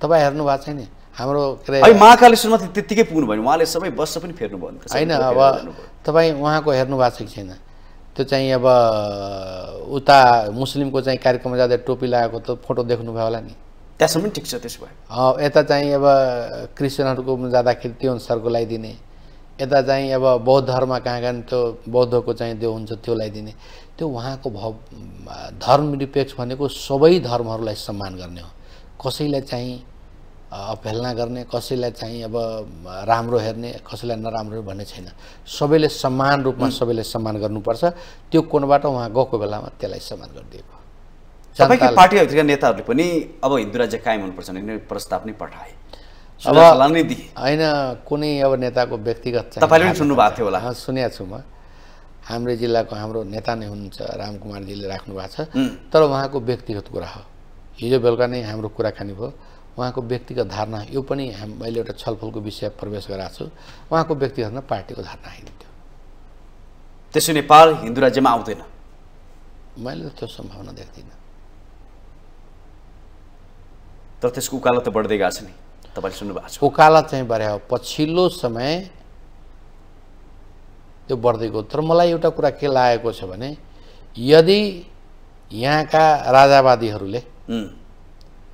तपाईँ हेर्नु भएको छैन हाम्रो के अरे महाकालेश्वर त्यत्तिकै पुग्नु भयो उहाँले सबै बस पनि फेर्नु भयो होइन अब तपाईँ उहाँको हेर्नु भएको छ कि छैन त्यो चाहिँ अब उता मुस्लिमको चाहिँ कार्यक्रममा जाँदा टोपी लगाएको त फोटो देख्नुभयो होला नि त्यहाँसम्म ठिक छ त्यसो भए यता चाहिँ अब क्रिस्चियनहरूको जाँदाखेरि त्यो अनुसारको लगाइदिने यता चाहिँ अब बौद्ध धर्म कहाँ कहाँ त्यो बौद्धको चाहिँ त्यो हुन्छ त्यो लगाइदिने त्यो उहाँको भव धर्म निरपेक्ष भनेको सबै धर्महरूलाई सम्मान गर्ने हो कसैलाई चाहिँ अवहेलना गर्ने कसैलाई चाहिँ अब राम्रो हेर्ने कसैलाई नराम्रो भन्ने छैन सबैले समान रूपमा सबैले सम्मान गर्नुपर्छ त्यो कोणबाट उहाँ गएको बेलामा त्यसलाई सम्मान गरिदिएको तपाईँकै पार्टीहरूका नेताहरूले पनि अब हिन्दू राज्य कायम हुनुपर्छ भन्ने प्रस्ताव नै पठाए अब होइन कुनै अब नेताको व्यक्तिगत तपाईँले पनि सुन्नु भएको थियो होला सुनेको छु म हाम्रो जिल्लाको हाम्रो नेता नै हुनुहुन्छ रामकुमारजीले राख्नु भएको छ तर उहाँको व्यक्तिगत कुरा हो हिजो बेलुका नै हाम्रो कुराकानी भयो उहाँको व्यक्तिगत धारणा यो पनि हाम मैले एउटा छलफलको विषय प्रवेश गराएको छु उहाँको व्यक्तिगत धारणा पार्टीको धारणा त्यो त्यसो नेपाल हिन्दू राज्यमा आउँदैन मैले त्यो सम्भावना देख्दिनँ तर त्यसको उकालो त बढ्दै गएको छ नि तपाईँले सुन्नुभएको छ उकालो चाहिँ बढायो पछिल्लो समय त्यो बढ्दै गयो तर मलाई एउटा कुरा के लागेको छ भने यदि यहाँका राजावादीहरूले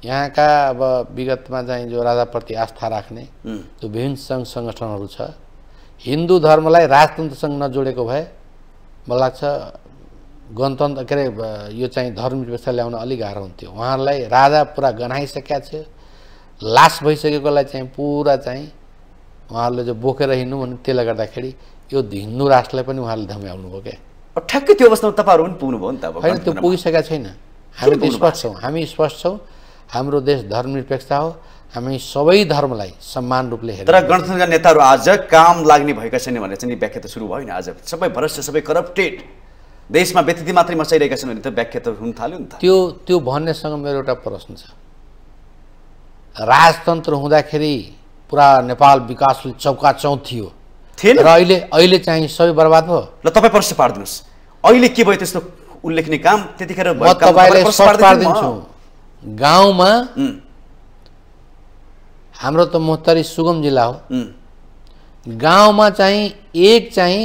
यहाँका अब विगतमा चाहिँ जो राजाप्रति आस्था राख्ने जो विभिन्न सङ्घ सङ्गठनहरू छ हिन्दू धर्मलाई राजतन्त्रसँग नजोडेको भए मलाई लाग्छ गणतन्त्र के अरे यो चाहिँ धर्म व्यवस्था ल्याउन अलिक गाह्रो हुन्थ्यो उहाँहरूलाई राजा पुरा गनाइसकेका थियो लास भइसकेकोलाई चाहिँ पुरा चाहिँ उहाँहरूले जो बोकेर हिँड्नु भने त्यसले गर्दाखेरि यो हिन्दू राष्ट्रलाई पनि उहाँहरूले भयो क्या ठ्याक्कै त्यो अवस्थामा तपाईँहरू पनि पुग्नुभयो नि त होइन त्यो पुगिसकेका छैन हामी स्पष्ट छौँ हामी स्पष्ट छौँ हाम्रो देश धर्मनिरपेक्ष हो हामी सबै धर्मलाई सम्मान रूपले हेर्छ तर गणतन्त्रका नेताहरू आज काम लाग्ने भएका छैन भनेर चाहिँ व्याख्या त सुरु भयो नि आज सबै भ्रष्ट सबै करप्टेड देशमा व्यतिथि मात्रै मचाइरहेका छन् भने त व्याख्या त हुन थाल्यो नि त त्यो त्यो भन्नेसँग मेरो एउटा प्रश्न छ राजतन्त्र हुँदाखेरि पुरा नेपाल विकासले चौ थियो थिएन र अहिले अहिले चाहिँ सबै बर्बाद भयो ल तपाईँ प्रश्न पारिदिनुहोस् अहिले के भयो त्यस्तो उल्लेखनीय काम त्यतिखेर म तपाईँलाई पारिदिन्छु गाउँमा हाम्रो त मोहतरी सुगम जिल्ला हो गाउँमा चाहिँ एक चाहिँ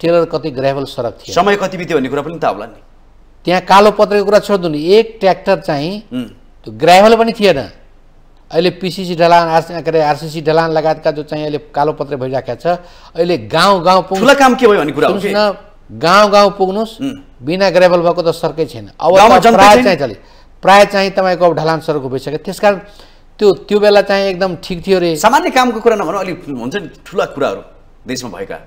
टेलर कति ग्राभल सडक थियो समय कति बित्यो भन्ने कुरा पनि थाहा होला नि त्यहाँ कालो पत्रको कुरा नि एक ट्र्याक्टर चाहिँ त्यो ग्राभल पनि थिएन अहिले पिसिसी ढलान आर के अरे आरसिसी ढलान लगायतका जो चाहिँ अहिले कालो पत्र भइरहेको छ अहिले गाउँ गाउँ पुग्नु काम के भयो भन्ने कुरा गाउँ गाउँ पुग्नुहोस् बिना ग्राभल भएको त सर्कै छैन अब चाहिँ प्राय चाहिँ तपाईँको अब ढलान सरको भइसक्यो त्यस कारण त्यो त्यो बेला चाहिँ एकदम ठिक थियो अरे सामान्य कामको कुरा नभनौँ अलिक हुन्छ नि ठुला कुराहरू देशमा भएका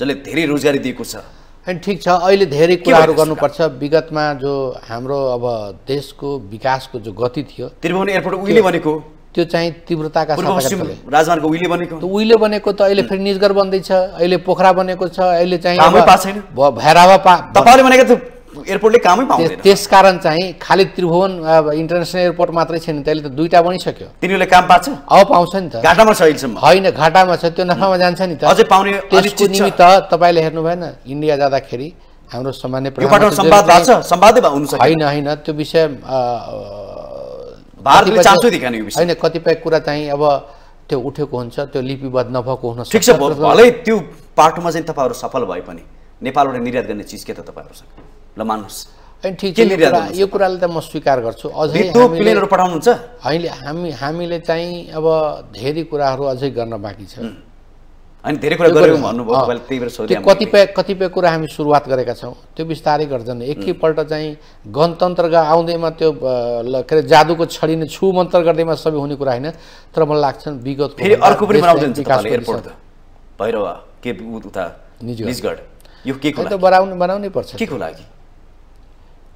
जसले धेरै रोजगारी दिएको छ अनि ठिक छ अहिले धेरै कुराहरू गर्नुपर्छ विगतमा जो हाम्रो अब देशको विकासको जो गति थियो त्रिभुवन एयरपोर्ट उहिले भनेको त्यो चाहिँ तीव्रताका राजमार्ग उहिले बनेको उहिले बनेको त अहिले फेरि निजगर बन्दैछ अहिले पोखरा बनेको छ अहिले चाहिँ भैरावा पा तपाईँले भनेको एयरपोर्टले कामै पाउँदैन त्यसकारण चाहिँ खालि त्रिभुवन इन्टरनेसनल एयरपोर्ट मात्रै छैन त्यसले त दुईवटा बनिसक्यो तिनीहरूले काम पाछ अब पाउँछ नि त घाटामा छ अहिलेसम्म होइन घाटामा छ त्यो नफामा जान्छ नि त अझै पाउने त्यसको निमित्त तपाईँले हेर्नु भएन इन्डिया जाँदाखेरि हाम्रो सामान्य होइन होइन त्यो विषय होइन कतिपय कुरा चाहिँ अब त्यो उठेको हुन्छ त्यो लिपिबद्ध नभएको हुन सक्छ भलै त्यो पाटोमा चाहिँ तपाईँहरू सफल भए पनि नेपालबाट निर्यात गर्ने चिज के त तपाईँहरूसँग ल मान्नुहोस् ठिक छ यो कुराले त म स्वीकार गर्छु अझै प्लेनहरू पठाउनुहुन्छ अहिले हामी हामीले चाहिँ अब धेरै कुराहरू अझै गर्न बाँकी छ अनि धेरै कुरा गऱ्यौँ भन्नुभयो त्यही भएर सोध्यो कतिपय कतिपय कुरा हामी सुरुवात गरेका छौँ त्यो बिस्तारै गर्छन् एकैपल्ट चाहिँ गणतन्त्रका आउँदैमा त्यो के अरे जादुको छडिने छु मन्त्र गर्दैमा सबै हुने कुरा होइन तर मलाई लाग्छ विगत फेरि अर्को पनि भैरवा के उता निजगढ यो के को लागि बनाउनु बनाउनै पर्छ के को लागि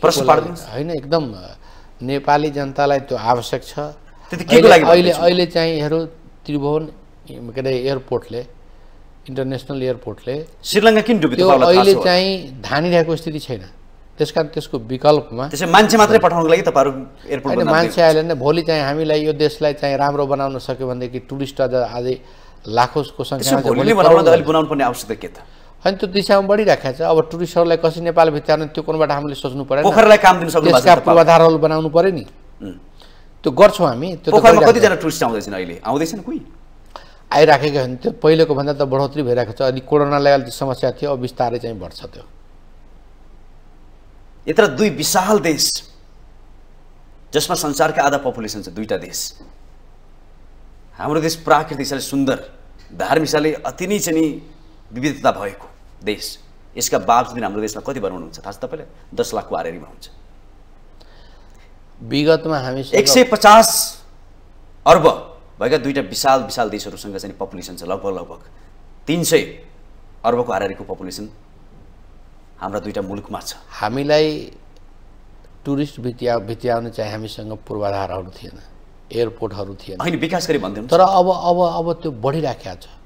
होइन एकदम नेपाली जनतालाई त्यो आवश्यक छ अहिले अहिले चाहिँ हेरौँ त्रिभुवन के अरे एयरपोर्टले इन्टरनेसनल एयरपोर्टले श्रीलङ्का किन डुब्यो अहिले चाहिँ धानिरहेको स्थिति छैन त्यस कारण त्यसको विकल्पमा मान्छे मात्रै पठाउनको लागि तपाईँहरू एयरपोर्ट मान्छे भने भोलि चाहिँ हामीलाई यो देशलाई चाहिँ राम्रो बनाउन सक्यो भनेदेखि टुरिस्ट अझ अझै लाखौँको सङ्ख्या होइन त्यो दिशामा बढिराखेको छ अब टुरिस्टहरूलाई कसरी नेपाल भित्र त्यो कुनबाट हामीले सोच्नु पऱ्यो पोखरालाई काम दिन सक्छ त्यसका पूर्वाधारहरू बनाउनु पऱ्यो नि त्यो गर्छौँ हामी त्यो कतिजना टुरिस्ट आउँदैछन् अहिले आउँदैछन् कोही आइराखेको छ त्यो पहिलेको भन्दा त बढोत्तरी भइरहेको छ अनि कोरोनालाई अलिक समस्या थियो अब बिस्तारै चाहिँ बढ्छ त्यो यत्र दुई विशाल देश जसमा संसारका आधा पपुलेसन छ दुईवटा देश हाम्रो देश प्राकृतिक हिसाबले सुन्दर धार्मिक हिसाबले अति नै चाहिँ विविधता भएको देश यसका बावजुद हाम्रो देशमा कति बनाउनुहुन्छ थाहा छ तपाईँलाई दस लाखको आरएरीमा हुन्छ विगतमा हामी एक सय पचास अर्ब भएका दुईवटा विशाल विशाल देशहरूसँग चाहिँ पपुलेसन छ लगभग लगभग तिन सय अर्बको आरआरीको पपुलेसन हाम्रा दुईवटा मुलुकमा छ हामीलाई टुरिस्ट भित्या भित्याउने चाहिँ हामीसँग पूर्वाधारहरू थिएन एयरपोर्टहरू थिएन होइन विकास गरी भनिदिनु तर अब अब अब त्यो बढिराखेको छ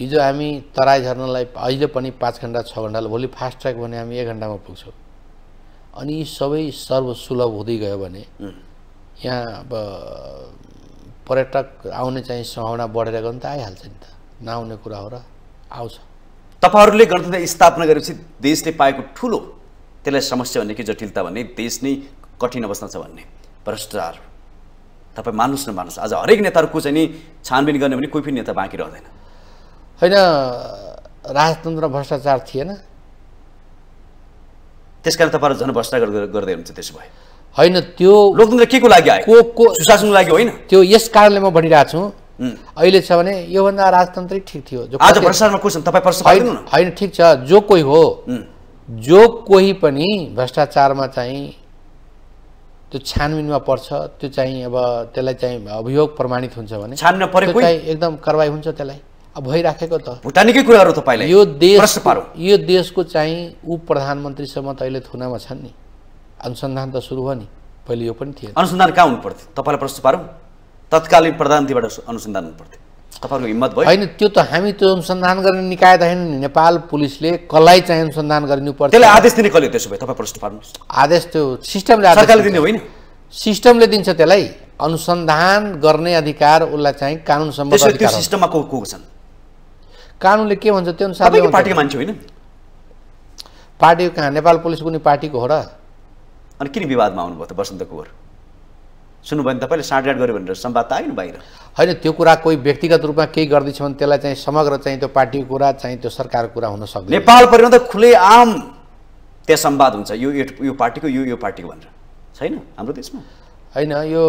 हिजो हामी तराई झर्नलाई अहिले पनि पाँच घन्टा छ घन्टा भोलि फास्ट ट्र्याक भने हामी एक घन्टामा पुग्छौँ अनि यी सबै सर्वसुलभ हुँदै गयो भने यहाँ अब पर्यटक आउने चाहिँ सम्भावना बढेर गयो भने त आइहाल्छ नि त नआउने कुरा हो र आउँछ तपाईँहरूले गणतन्त्र स्थापना गरेपछि देशले पाएको ठुलो त्यसलाई समस्या भन्ने कि जटिलता भन्ने देश नै कठिन अवस्था छ भन्ने भ्रष्टाचार तपाईँ मान्नुहोस् न मान्नुहोस् आज हरेक नेताहरूको चाहिँ नि छानबिन गर्ने भने कोही पनि नेता बाँकी रहँदैन होइन राजतन्त्र भ्रष्टाचार थिएन त्यस कारण तपाईँहरू जनभ्रष्टाचार गर्दै हुनुहुन्छ त्यसो भए होइन त्यो लोकतन्त्र के को लागि को को सुशासनको लागि होइन त्यो यस कारणले म भनिरहेको छु अहिले छ भने योभन्दा राजतन्त्र ठिक थियो आज भ्रष्टाचारमा तपाईँ होइन ठिक छ जो कोही हो जो कोही पनि भ्रष्टाचारमा चाहिँ त्यो छानबिनमा पर्छ त्यो चाहिँ अब त्यसलाई चाहिँ अभियोग प्रमाणित हुन्छ भने छान्न परेको एकदम कारवाही हुन्छ त्यसलाई भइराखेको त भुटानीकै कुराहरू तपाईँलाई यो देश यो देशको चाहिँ ऊ प्रधानमन्त्रीसम्म त अहिले थुनामा छन् नि अनुसन्धान त सुरु भयो नि पहिले यो पनि थियो अनुसन्धान कहाँ हुनु पर्थ्यो तपाईँलाई प्रश्न पारौँ तत्कालीन प्रधानमन्त्रीबाट अनुसन्धान हुनु पर्थ्यो तपाईँहरूको हिम्मत भयो होइन त्यो त हामी त्यो अनुसन्धान गर्ने निकाय त होइन नि नेपाल पुलिसले कसलाई चाहिँ अनुसन्धान गरिनु पर्थ्यो त्यसलाई आदेश दिने कसले त्यसो भए तपाईँ प्रश्न पार्नु आदेश त्यो सिस्टमले सरकारले दिने होइन सिस्टमले दिन्छ त्यसलाई अनुसन्धान गर्ने अधिकार उसलाई चाहिँ कानुन सम्बन्धी सिस्टममा को को छन् कानुनले के भन्छ त्यो अनुसार पार्टीको मान्छे होइन पार्टीको कहाँ नेपाल पुलिस कुनै पार्टीको हो र अनि किन विवादमा आउनुभयो त वसन्त कुवर सुन्नुभयो भने तपाईँले साँडगाँड गऱ्यो भनेर सम्वाद त आएन बाहिर होइन त्यो कुरा कोही व्यक्तिगत रूपमा केही गर्दैछ भने त्यसलाई चाहिँ समग्र चाहिँ त्यो पार्टीको कुरा चाहिँ त्यो सरकारको कुरा हुन सक्छ नेपाल त खुले आम त्यहाँ सम्वाद हुन्छ यो यो पार्टीको यो यो पार्टीको भनेर छैन हाम्रो देशमा होइन यो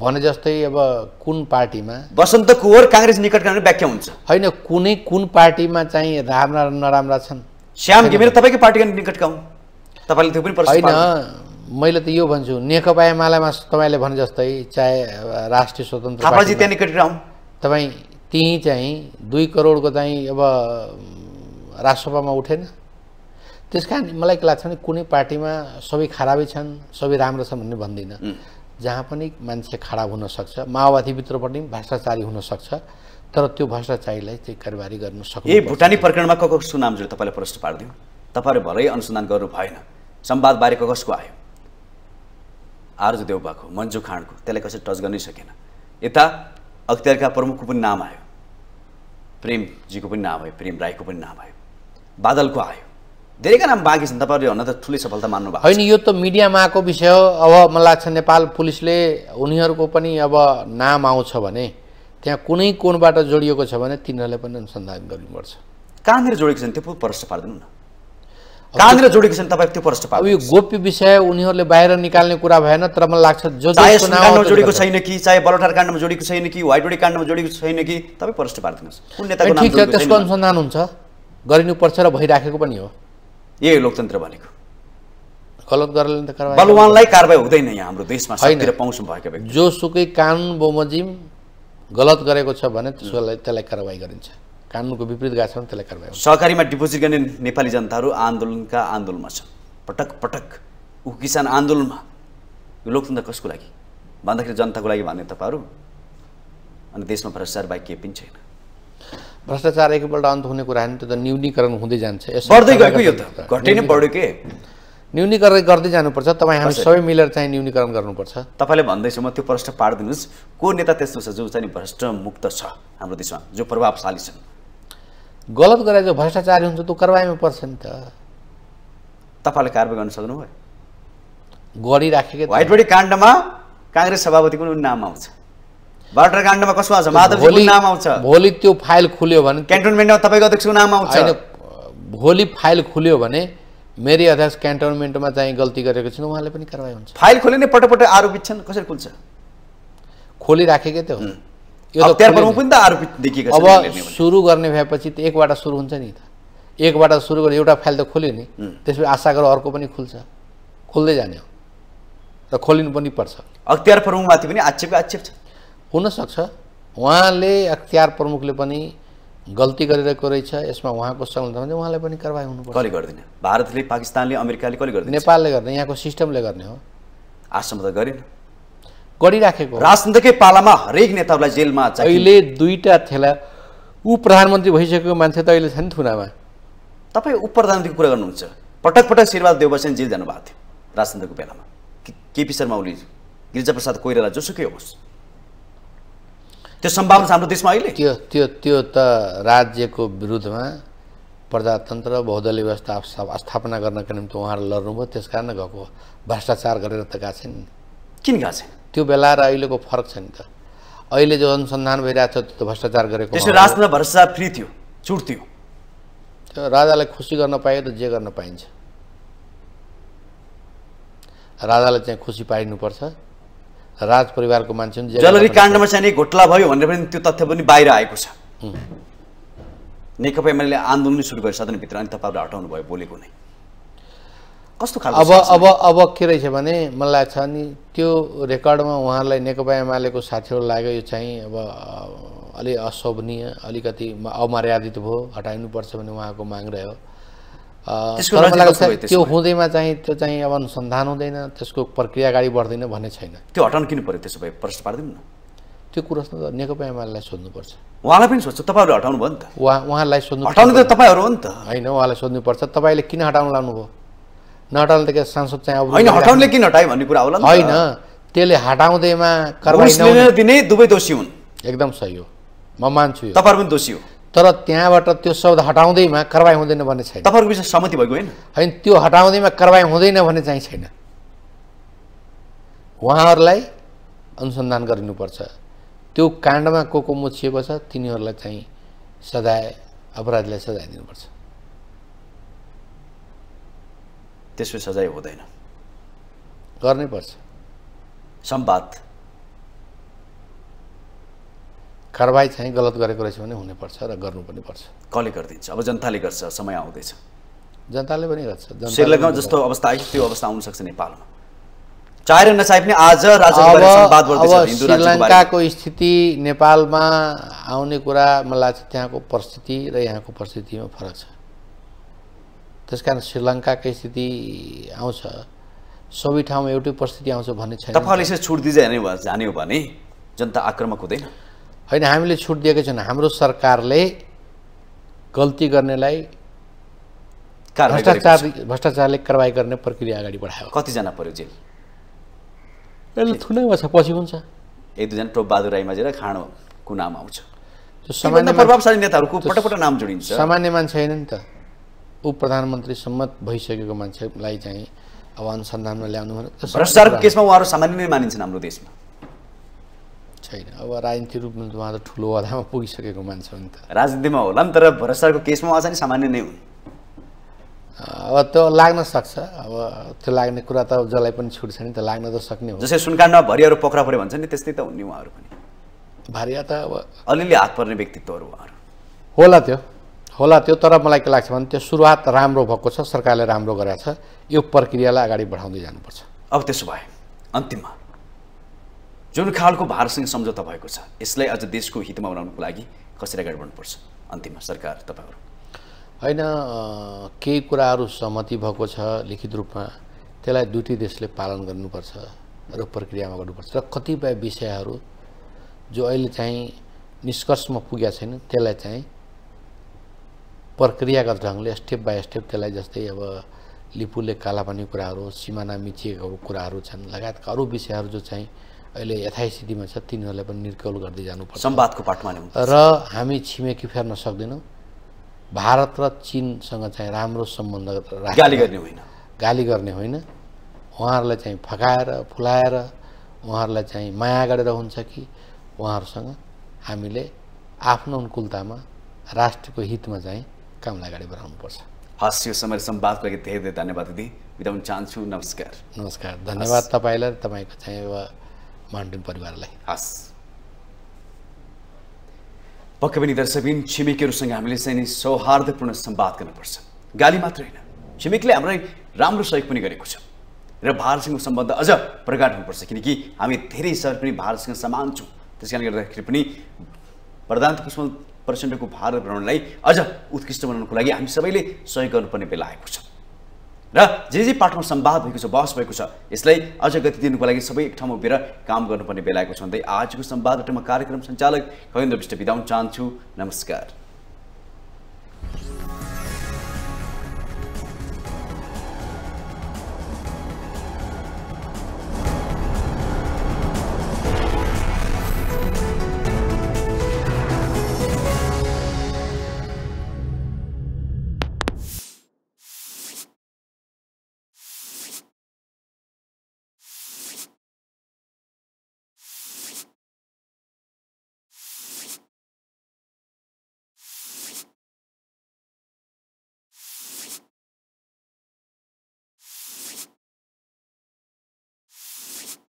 भने जस्तै अब कुन पार्टीमा वसन्त कुवर काङ्ग्रेस निकटका व्याख्या हुन्छ होइन कुनै कुन पार्टीमा चाहिँ राम्रा नराम्रा छन् श्याम घिमिरे तपाईँकै पार्टीका निकटका हुन् तपाईँले त्यो पनि होइन मैले त यो भन्छु नेकपा एमालेमा तपाईँले भने जस्तै चाहे राष्ट्रिय स्वतन्त्र तपाईँ त्यहीँ चाहिँ दुई करोडको चाहिँ अब राजसभामा उठेन त्यस कारण मलाई के लाग्छ भने कुनै पार्टीमा सबै खराबै छन् सबै राम्रो छन् भन्ने भन्दिनँ जहाँ पनि मान्छे खडा हुनसक्छ माओवादीभित्र पनि भ्रष्टाचारी हुनसक्छ तर त्यो भ्रष्टाचारीलाई चाहिँ कारोबारी गर्न सक्छ यही भुटानी प्रकरणमा कसको सुनामजले तपाईँलाई प्रश्न पारिदियो तपाईँहरू भरै अनुसन्धान गर्नु भएन सम्वादबारे कसको आयो आरजु देउबाको मन्जु खाँडको त्यसलाई कसरी टच गर्नै सकेन यता अख्तियारका प्रमुखको पनि नाम आयो प्रेमजीको पनि नाम आयो प्रेम राईको पनि नाम आयो बादलको आयो धेरैका नाम बाँकी छन् तपाईँहरूले भन्न त ठुलै सफलता मान्नु भएको होइन यो त मिडियामा आएको विषय हो अब मलाई लाग्छ नेपाल पुलिसले उनीहरूको पनि अब नाम आउँछ भने त्यहाँ कुनै कोणबाट जोडिएको छ भने तिनीहरूले पनि अनुसन्धान गर्नुपर्छ कहाँनिर जोडेको छन् त्यो प्रश्न पारिदिनु न कहाँनिर जोडेको छन् तपाईँ त्यो प्रश्न अब यो गोप्य विषय उनीहरूले बाहिर निकाल्ने कुरा भएन तर मलाई लाग्छ जो काण्डमा जोडेको छैन कि चाहे बलटार काण्डमा जोडेको छैन कि वाइटोडी काण्डमा जोडेको छैन कि तपाईँ प्रश्न पारिदिनुहोस् ठिक छ त्यसको अनुसन्धान हुन्छ गरिनुपर्छ र भइराखेको पनि हो यही लोकतन्त्र भनेको गलत गरेर बलवानलाई कारवाही हुँदैन यहाँ हाम्रो देशमा होइन पाउँछ भएको व्यक्ति जोसुकै कानुन बमोजिम गलत गरेको छ भने त्यसलाई त्यसलाई कारवाही गरिन्छ कानुनको विपरीत गएको छ भने त्यसलाई कारवाही सहकारीमा डिपोजिट गर्ने नेपाली जनताहरू आन्दोलनका आन्दोलनमा छन् पटक पटक ऊ किसान आन्दोलनमा यो लोकतन्त्र कसको लागि भन्दाखेरि जनताको लागि भन्ने तपाईँहरू अनि देशमा भ्रष्टाचार बाहेक केही पनि छैन भ्रष्टाचार एकपल्ट अन्त हुने कुरा होइन त्यो त न्यूनीकरण हुँदै जान्छ बढ्दै गएको यो त घटै नै बढ्यो के न्यूनीकरण गर्दै जानुपर्छ तपाईँ हामी सबै मिलेर चाहिँ न्यूनीकरण गर्नुपर्छ तपाईँले भन्दैछु म त्यो प्रश्न पारिदिनुहोस् को नेता त्यस्तो छ जो चाहिँ भ्रष्ट मुक्त छ हाम्रो देशमा जो प्रभावशाली छन् गलत गरे जो भ्रष्टाचारी हुन्छ त्यो कारवाहीमा पर्छ नि त तपाईँले कारवाही गर्न सक्नुभयो गरिराखेको वाइटबडी काण्डमा काङ्ग्रेस सभापतिको नाम आउँछ बाटरकाण्डमा कसको आउँछ माधवजीको नाम आउँछ भोलि त्यो फाइल खुल्यो भने क्यान्टोनमेन्टमा तपाईँको अध्यक्षको नाम आउँछ भोलि फाइल खुल्यो भने मेरी अध्यक्ष क्यान्टोनमेन्टमा चाहिँ गल्ती गरेको छैन उहाँले पनि कारवाही हुन्छ फाइल खोल्यो नि पटक पटक आरोपित छन् कसरी खुल्छ खोलिराखेकै त हो यो त पनि त आरोपित देखिएको अब सुरु गर्ने भएपछि त एकबाट सुरु हुन्छ नि त एकबाट सुरु गरेर एउटा फाइल त खोल्यो नि त्यसपछि आशा गरेर अर्को पनि खुल्छ खोल्दै जाने हो र खोलिनु पनि पर्छ अख्तियार प्रमुखमाथि पनि आक्षेप आक्षेप छ हुनसक्छ उहाँले अख्तियार प्रमुखले पनि गल्ती गरिरहेको रहेछ यसमा उहाँको संलग्न भने उहाँलाई पनि कारवाही हुनुपर्छ कसले गर्दैन भारतले पाकिस्तानले अमेरिकाले कसले गर्दैन नेपालले गर्ने यहाँको सिस्टमले गर्ने हो आजसम्म त गरेन गरिराखेको राजनीतिकै पालामा हरेक नेताहरूलाई जेलमा अहिले दुईटा थेला ऊ प्रधानमन्त्री भइसकेको मान्छे त अहिले छ नि थुनामा तपाईँ उप प्रधानमन्त्रीको कुरा गर्नुहुन्छ पटक पटक श्रीवाद देवबसेन जेल जानुभएको थियो राजतन्त्रको बेलामा केपी शर्मा ओली गिरिजाप्रसाद कोइराला जोसुकै होस् त्यो सम्भावना हाम्रो देशमा अहिले त्यो त्यो त्यो त राज्यको विरुद्धमा प्रजातन्त्र बहुदलीय व्यवस्था स्थापना गर्नका निम्ति उहाँहरू लड्नुभयो त्यस कारण गएको भ्रष्टाचार गरेर त गएको छैन किन गएको छैन त्यो बेला र अहिलेको फरक छ नि त अहिले जो अनुसन्धान भइरहेको छ त्यो त भ्रष्टाचार गरेको राजतन्त्र भ्रष्टाचार फ्री थियो छुट थियो त्यो राजालाई खुसी गर्न पायो त जे गर्न पाइन्छ राजालाई चाहिँ खुसी पाइनुपर्छ राज परिवारको मान्छे जलरी काण्डमा चाहिँ घोटला भयो भनेर पनि त्यो तथ्य पनि बाहिर आएको छ नेकपा एमाले आन्दोलन सुरु गरेँ सदनभित्र अनि तपाईँहरूले हटाउनु भयो बोलेको नै कस्तो खालको अब अब अब के रहेछ भने मलाई लाग्छ नि त्यो रेकर्डमा उहाँलाई नेकपा एमालेको साथीहरू लाग्यो यो चाहिँ अब अलि अशोभनीय अलिकति अमर्यादित भयो हटाइनुपर्छ भन्ने उहाँको माग रह्यो त्यो हुँदैमा चाहिँ त्यो चाहिँ अब अनुसन्धान हुँदैन त्यसको प्रक्रिया अगाडि बढ्दैन भन्ने छैन त्यो हटाउनु किन पऱ्यो त्यसो भए प्रश्न पारिदिनु न त्यो कुरो नेकपा एमालेलाई सोध्नुपर्छ उहाँलाई पनि सोध्छ तपाईँहरू हटाउनु भयो नि त उहाँ उहाँलाई सोध्नु हटाउनु त तपाईँहरू हो नि त होइन उहाँलाई सोध्नुपर्छ तपाईँले किन हटाउनु लानुभयो नहटाउनु त के सांसद चाहिँ अब होइन हटाउनुले किन हटायो भन्ने कुरा होला होइन त्यसले हटाउँदैमा दिने दुवै दोषी हुन् एकदम सही हो म मान्छु तपाईँहरू पनि दोषी हो तर त्यहाँबाट त्यो शब्द हटाउँदैमा कारवाही हुँदैन भन्ने छैन तपाईँहरूको विषय सहमति भएको होइन होइन त्यो हटाउँदैमा कारवाही हुँदैन भन्ने चाहिँ छैन उहाँहरूलाई अनुसन्धान गरिनुपर्छ त्यो काण्डमा को को मोछिएको छ तिनीहरूलाई चाहिँ सजाय अपराधीलाई सजाय दिनुपर्छ त्यसको सजाय हुँदैन गर्नै पर्छ सम्वाद कारवाही चाहिँ गलत गरेको रहेछ भने हुनुपर्छ र गर्नु पनि पर्छ कसले गरिदिन्छ अब जनताले गर्छ समय आउँदैछ जनताले पनि गर्छ श्रीलङ्का जस्तो अवस्था आयो त्यो अवस्था आउन सक्छ नेपालमा चाहेर नचाहे पनि आज श्रीलङ्काको स्थिति नेपालमा आउने कुरा मलाई लाग्छ त्यहाँको परिस्थिति र यहाँको परिस्थितिमा फरक छ त्यस कारण श्रीलङ्काको स्थिति आउँछ सबै ठाउँमा एउटै परिस्थिति आउँछ भन्ने छैन तपाईँले यसो छुट दिँदै जाने हो भने जनता आक्रमक हुँदैन होइन हामीले छुट दिएका छैन हाम्रो सरकारले गल्ती गर्नेलाई भ्रष्टाचार भ्रष्टाचारले कारवाही गर्ने प्रक्रिया अगाडि बढायो कतिजना पऱ्यो जेल अहिले थुनैमा छ पछि हुन्छ एक दुईजना बहादुर राईमाझी र खाँडो को नाम आउँछ सामान्य प्रभावशाली नेताहरूको पटक पटक नाम जोडिन्छ सामान्य मान्छे होइन नि त ऊ प्रधानमन्त्री सम्मत भइसकेको मान्छेलाई चाहिँ अब अनुसन्धानमा ल्याउनु भ्रष्टाचारको केसमा उहाँहरू सामान्य नै मानिन्छन् हाम्रो देशमा छैन अब राजनीतिक रूपमा उहाँ त ठुलो अधामा पुगिसकेको मान्छे हो नि त राजनीतिमा होला नि तर भ्रष्टाचारको केसमा उहाँ चाहिँ सामान्य नै हुन् अब त्यो लाग्न सक्छ अब त्यो लाग्ने कुरा त जसलाई पनि छुट्छ नि त लाग्न त सक्ने हो जस्तै सुनकाण्डमा भरियाहरू पक्रा पऱ्यो भन्छ नि त्यस्तै त हुने उहाँहरू पनि भरिया त अब अलिअलि हात पर्ने व्यक्तित्वहरू उहाँहरू होला त्यो होला त्यो तर मलाई के लाग्छ भने त्यो सुरुवात राम्रो भएको छ सरकारले राम्रो गरेको छ यो प्रक्रियालाई अगाडि बढाउँदै जानुपर्छ अब त्यसो भए अन्तिममा जुन खालको भारतसँग सम्झौता भएको छ यसलाई अझ देशको हितमा बनाउनुको लागि कसरी अगाडि बढ्नुपर्छ अन्तिममा सरकार तपाईँहरू होइन केही कुराहरू सहमति भएको छ लिखित रूपमा त्यसलाई दुइटै देशले पालन गर्नुपर्छ र प्रक्रियामा गर्नुपर्छ र कतिपय विषयहरू जो अहिले चाहिँ निष्कर्षमा पुगेका छैन त्यसलाई चाहिँ प्रक्रियागत ढङ्गले स्टेप बाई स्टेप त्यसलाई जस्तै अब लिपुले कालापानी कुराहरू सिमाना मिचिएको कुराहरू छन् लगायतका अरू विषयहरू जो चाहिँ अहिले यथास्थितिमा छ तिनीहरूलाई पनि निर्कौल गर्दै जानुपर्छ संवादको पाठमा र हामी छिमेकी फेर्न सक्दैनौँ भारत र चिनसँग चाहिँ राम्रो सम्बन्ध गाली गर्ने होइन गाली गर्ने होइन उहाँहरूलाई चाहिँ फकाएर फुलाएर उहाँहरूलाई चाहिँ माया गरेर हुन्छ कि उहाँहरूसँग हामीले आफ्नो अनुकूलतामा राष्ट्रको हितमा चाहिँ कामलाई अगाडि बढाउनुपर्छ हस् यो समय सम्वादको लागि धेरै धेरै धन्यवाद दिदी बिताउन चाहन्छु नमस्कार नमस्कार धन्यवाद तपाईँलाई तपाईँको चाहिँ मान्डुन परिवारलाई हस् पक्कै पनि दर्शकबिन छिमेकीहरूसँग हामीले चाहिँ नि सौहार्दपूर्ण सम्वाद गर्नुपर्छ गाली मात्र होइन छिमेकीले हामीलाई राम्रो सहयोग पनि गरेको छ र भारतसँग सम्बन्ध अझ प्रगाट हुनुपर्छ किनकि हामी धेरै सहर पनि भारतसँग समान छौँ त्यस कारणले गर्दाखेरि पनि प्रधान पुष्प प्रचण्डको भारत भ्रमणलाई अझ उत्कृष्ट बनाउनको लागि हामी सबैले सहयोग गर्नुपर्ने बेला आएको छ र जे जे पाठमा सम्वाद भएको छ बहस भएको छ यसलाई अझ गति दिनुको लागि सबै एक ठाउँमा उभिएर काम गर्नुपर्ने बेलाको छ भन्दै आजको सम्वादबाट म कार्यक्रम सञ्चालक खगेन्द्र विष्ट बिदा चाहन्छु नमस्कार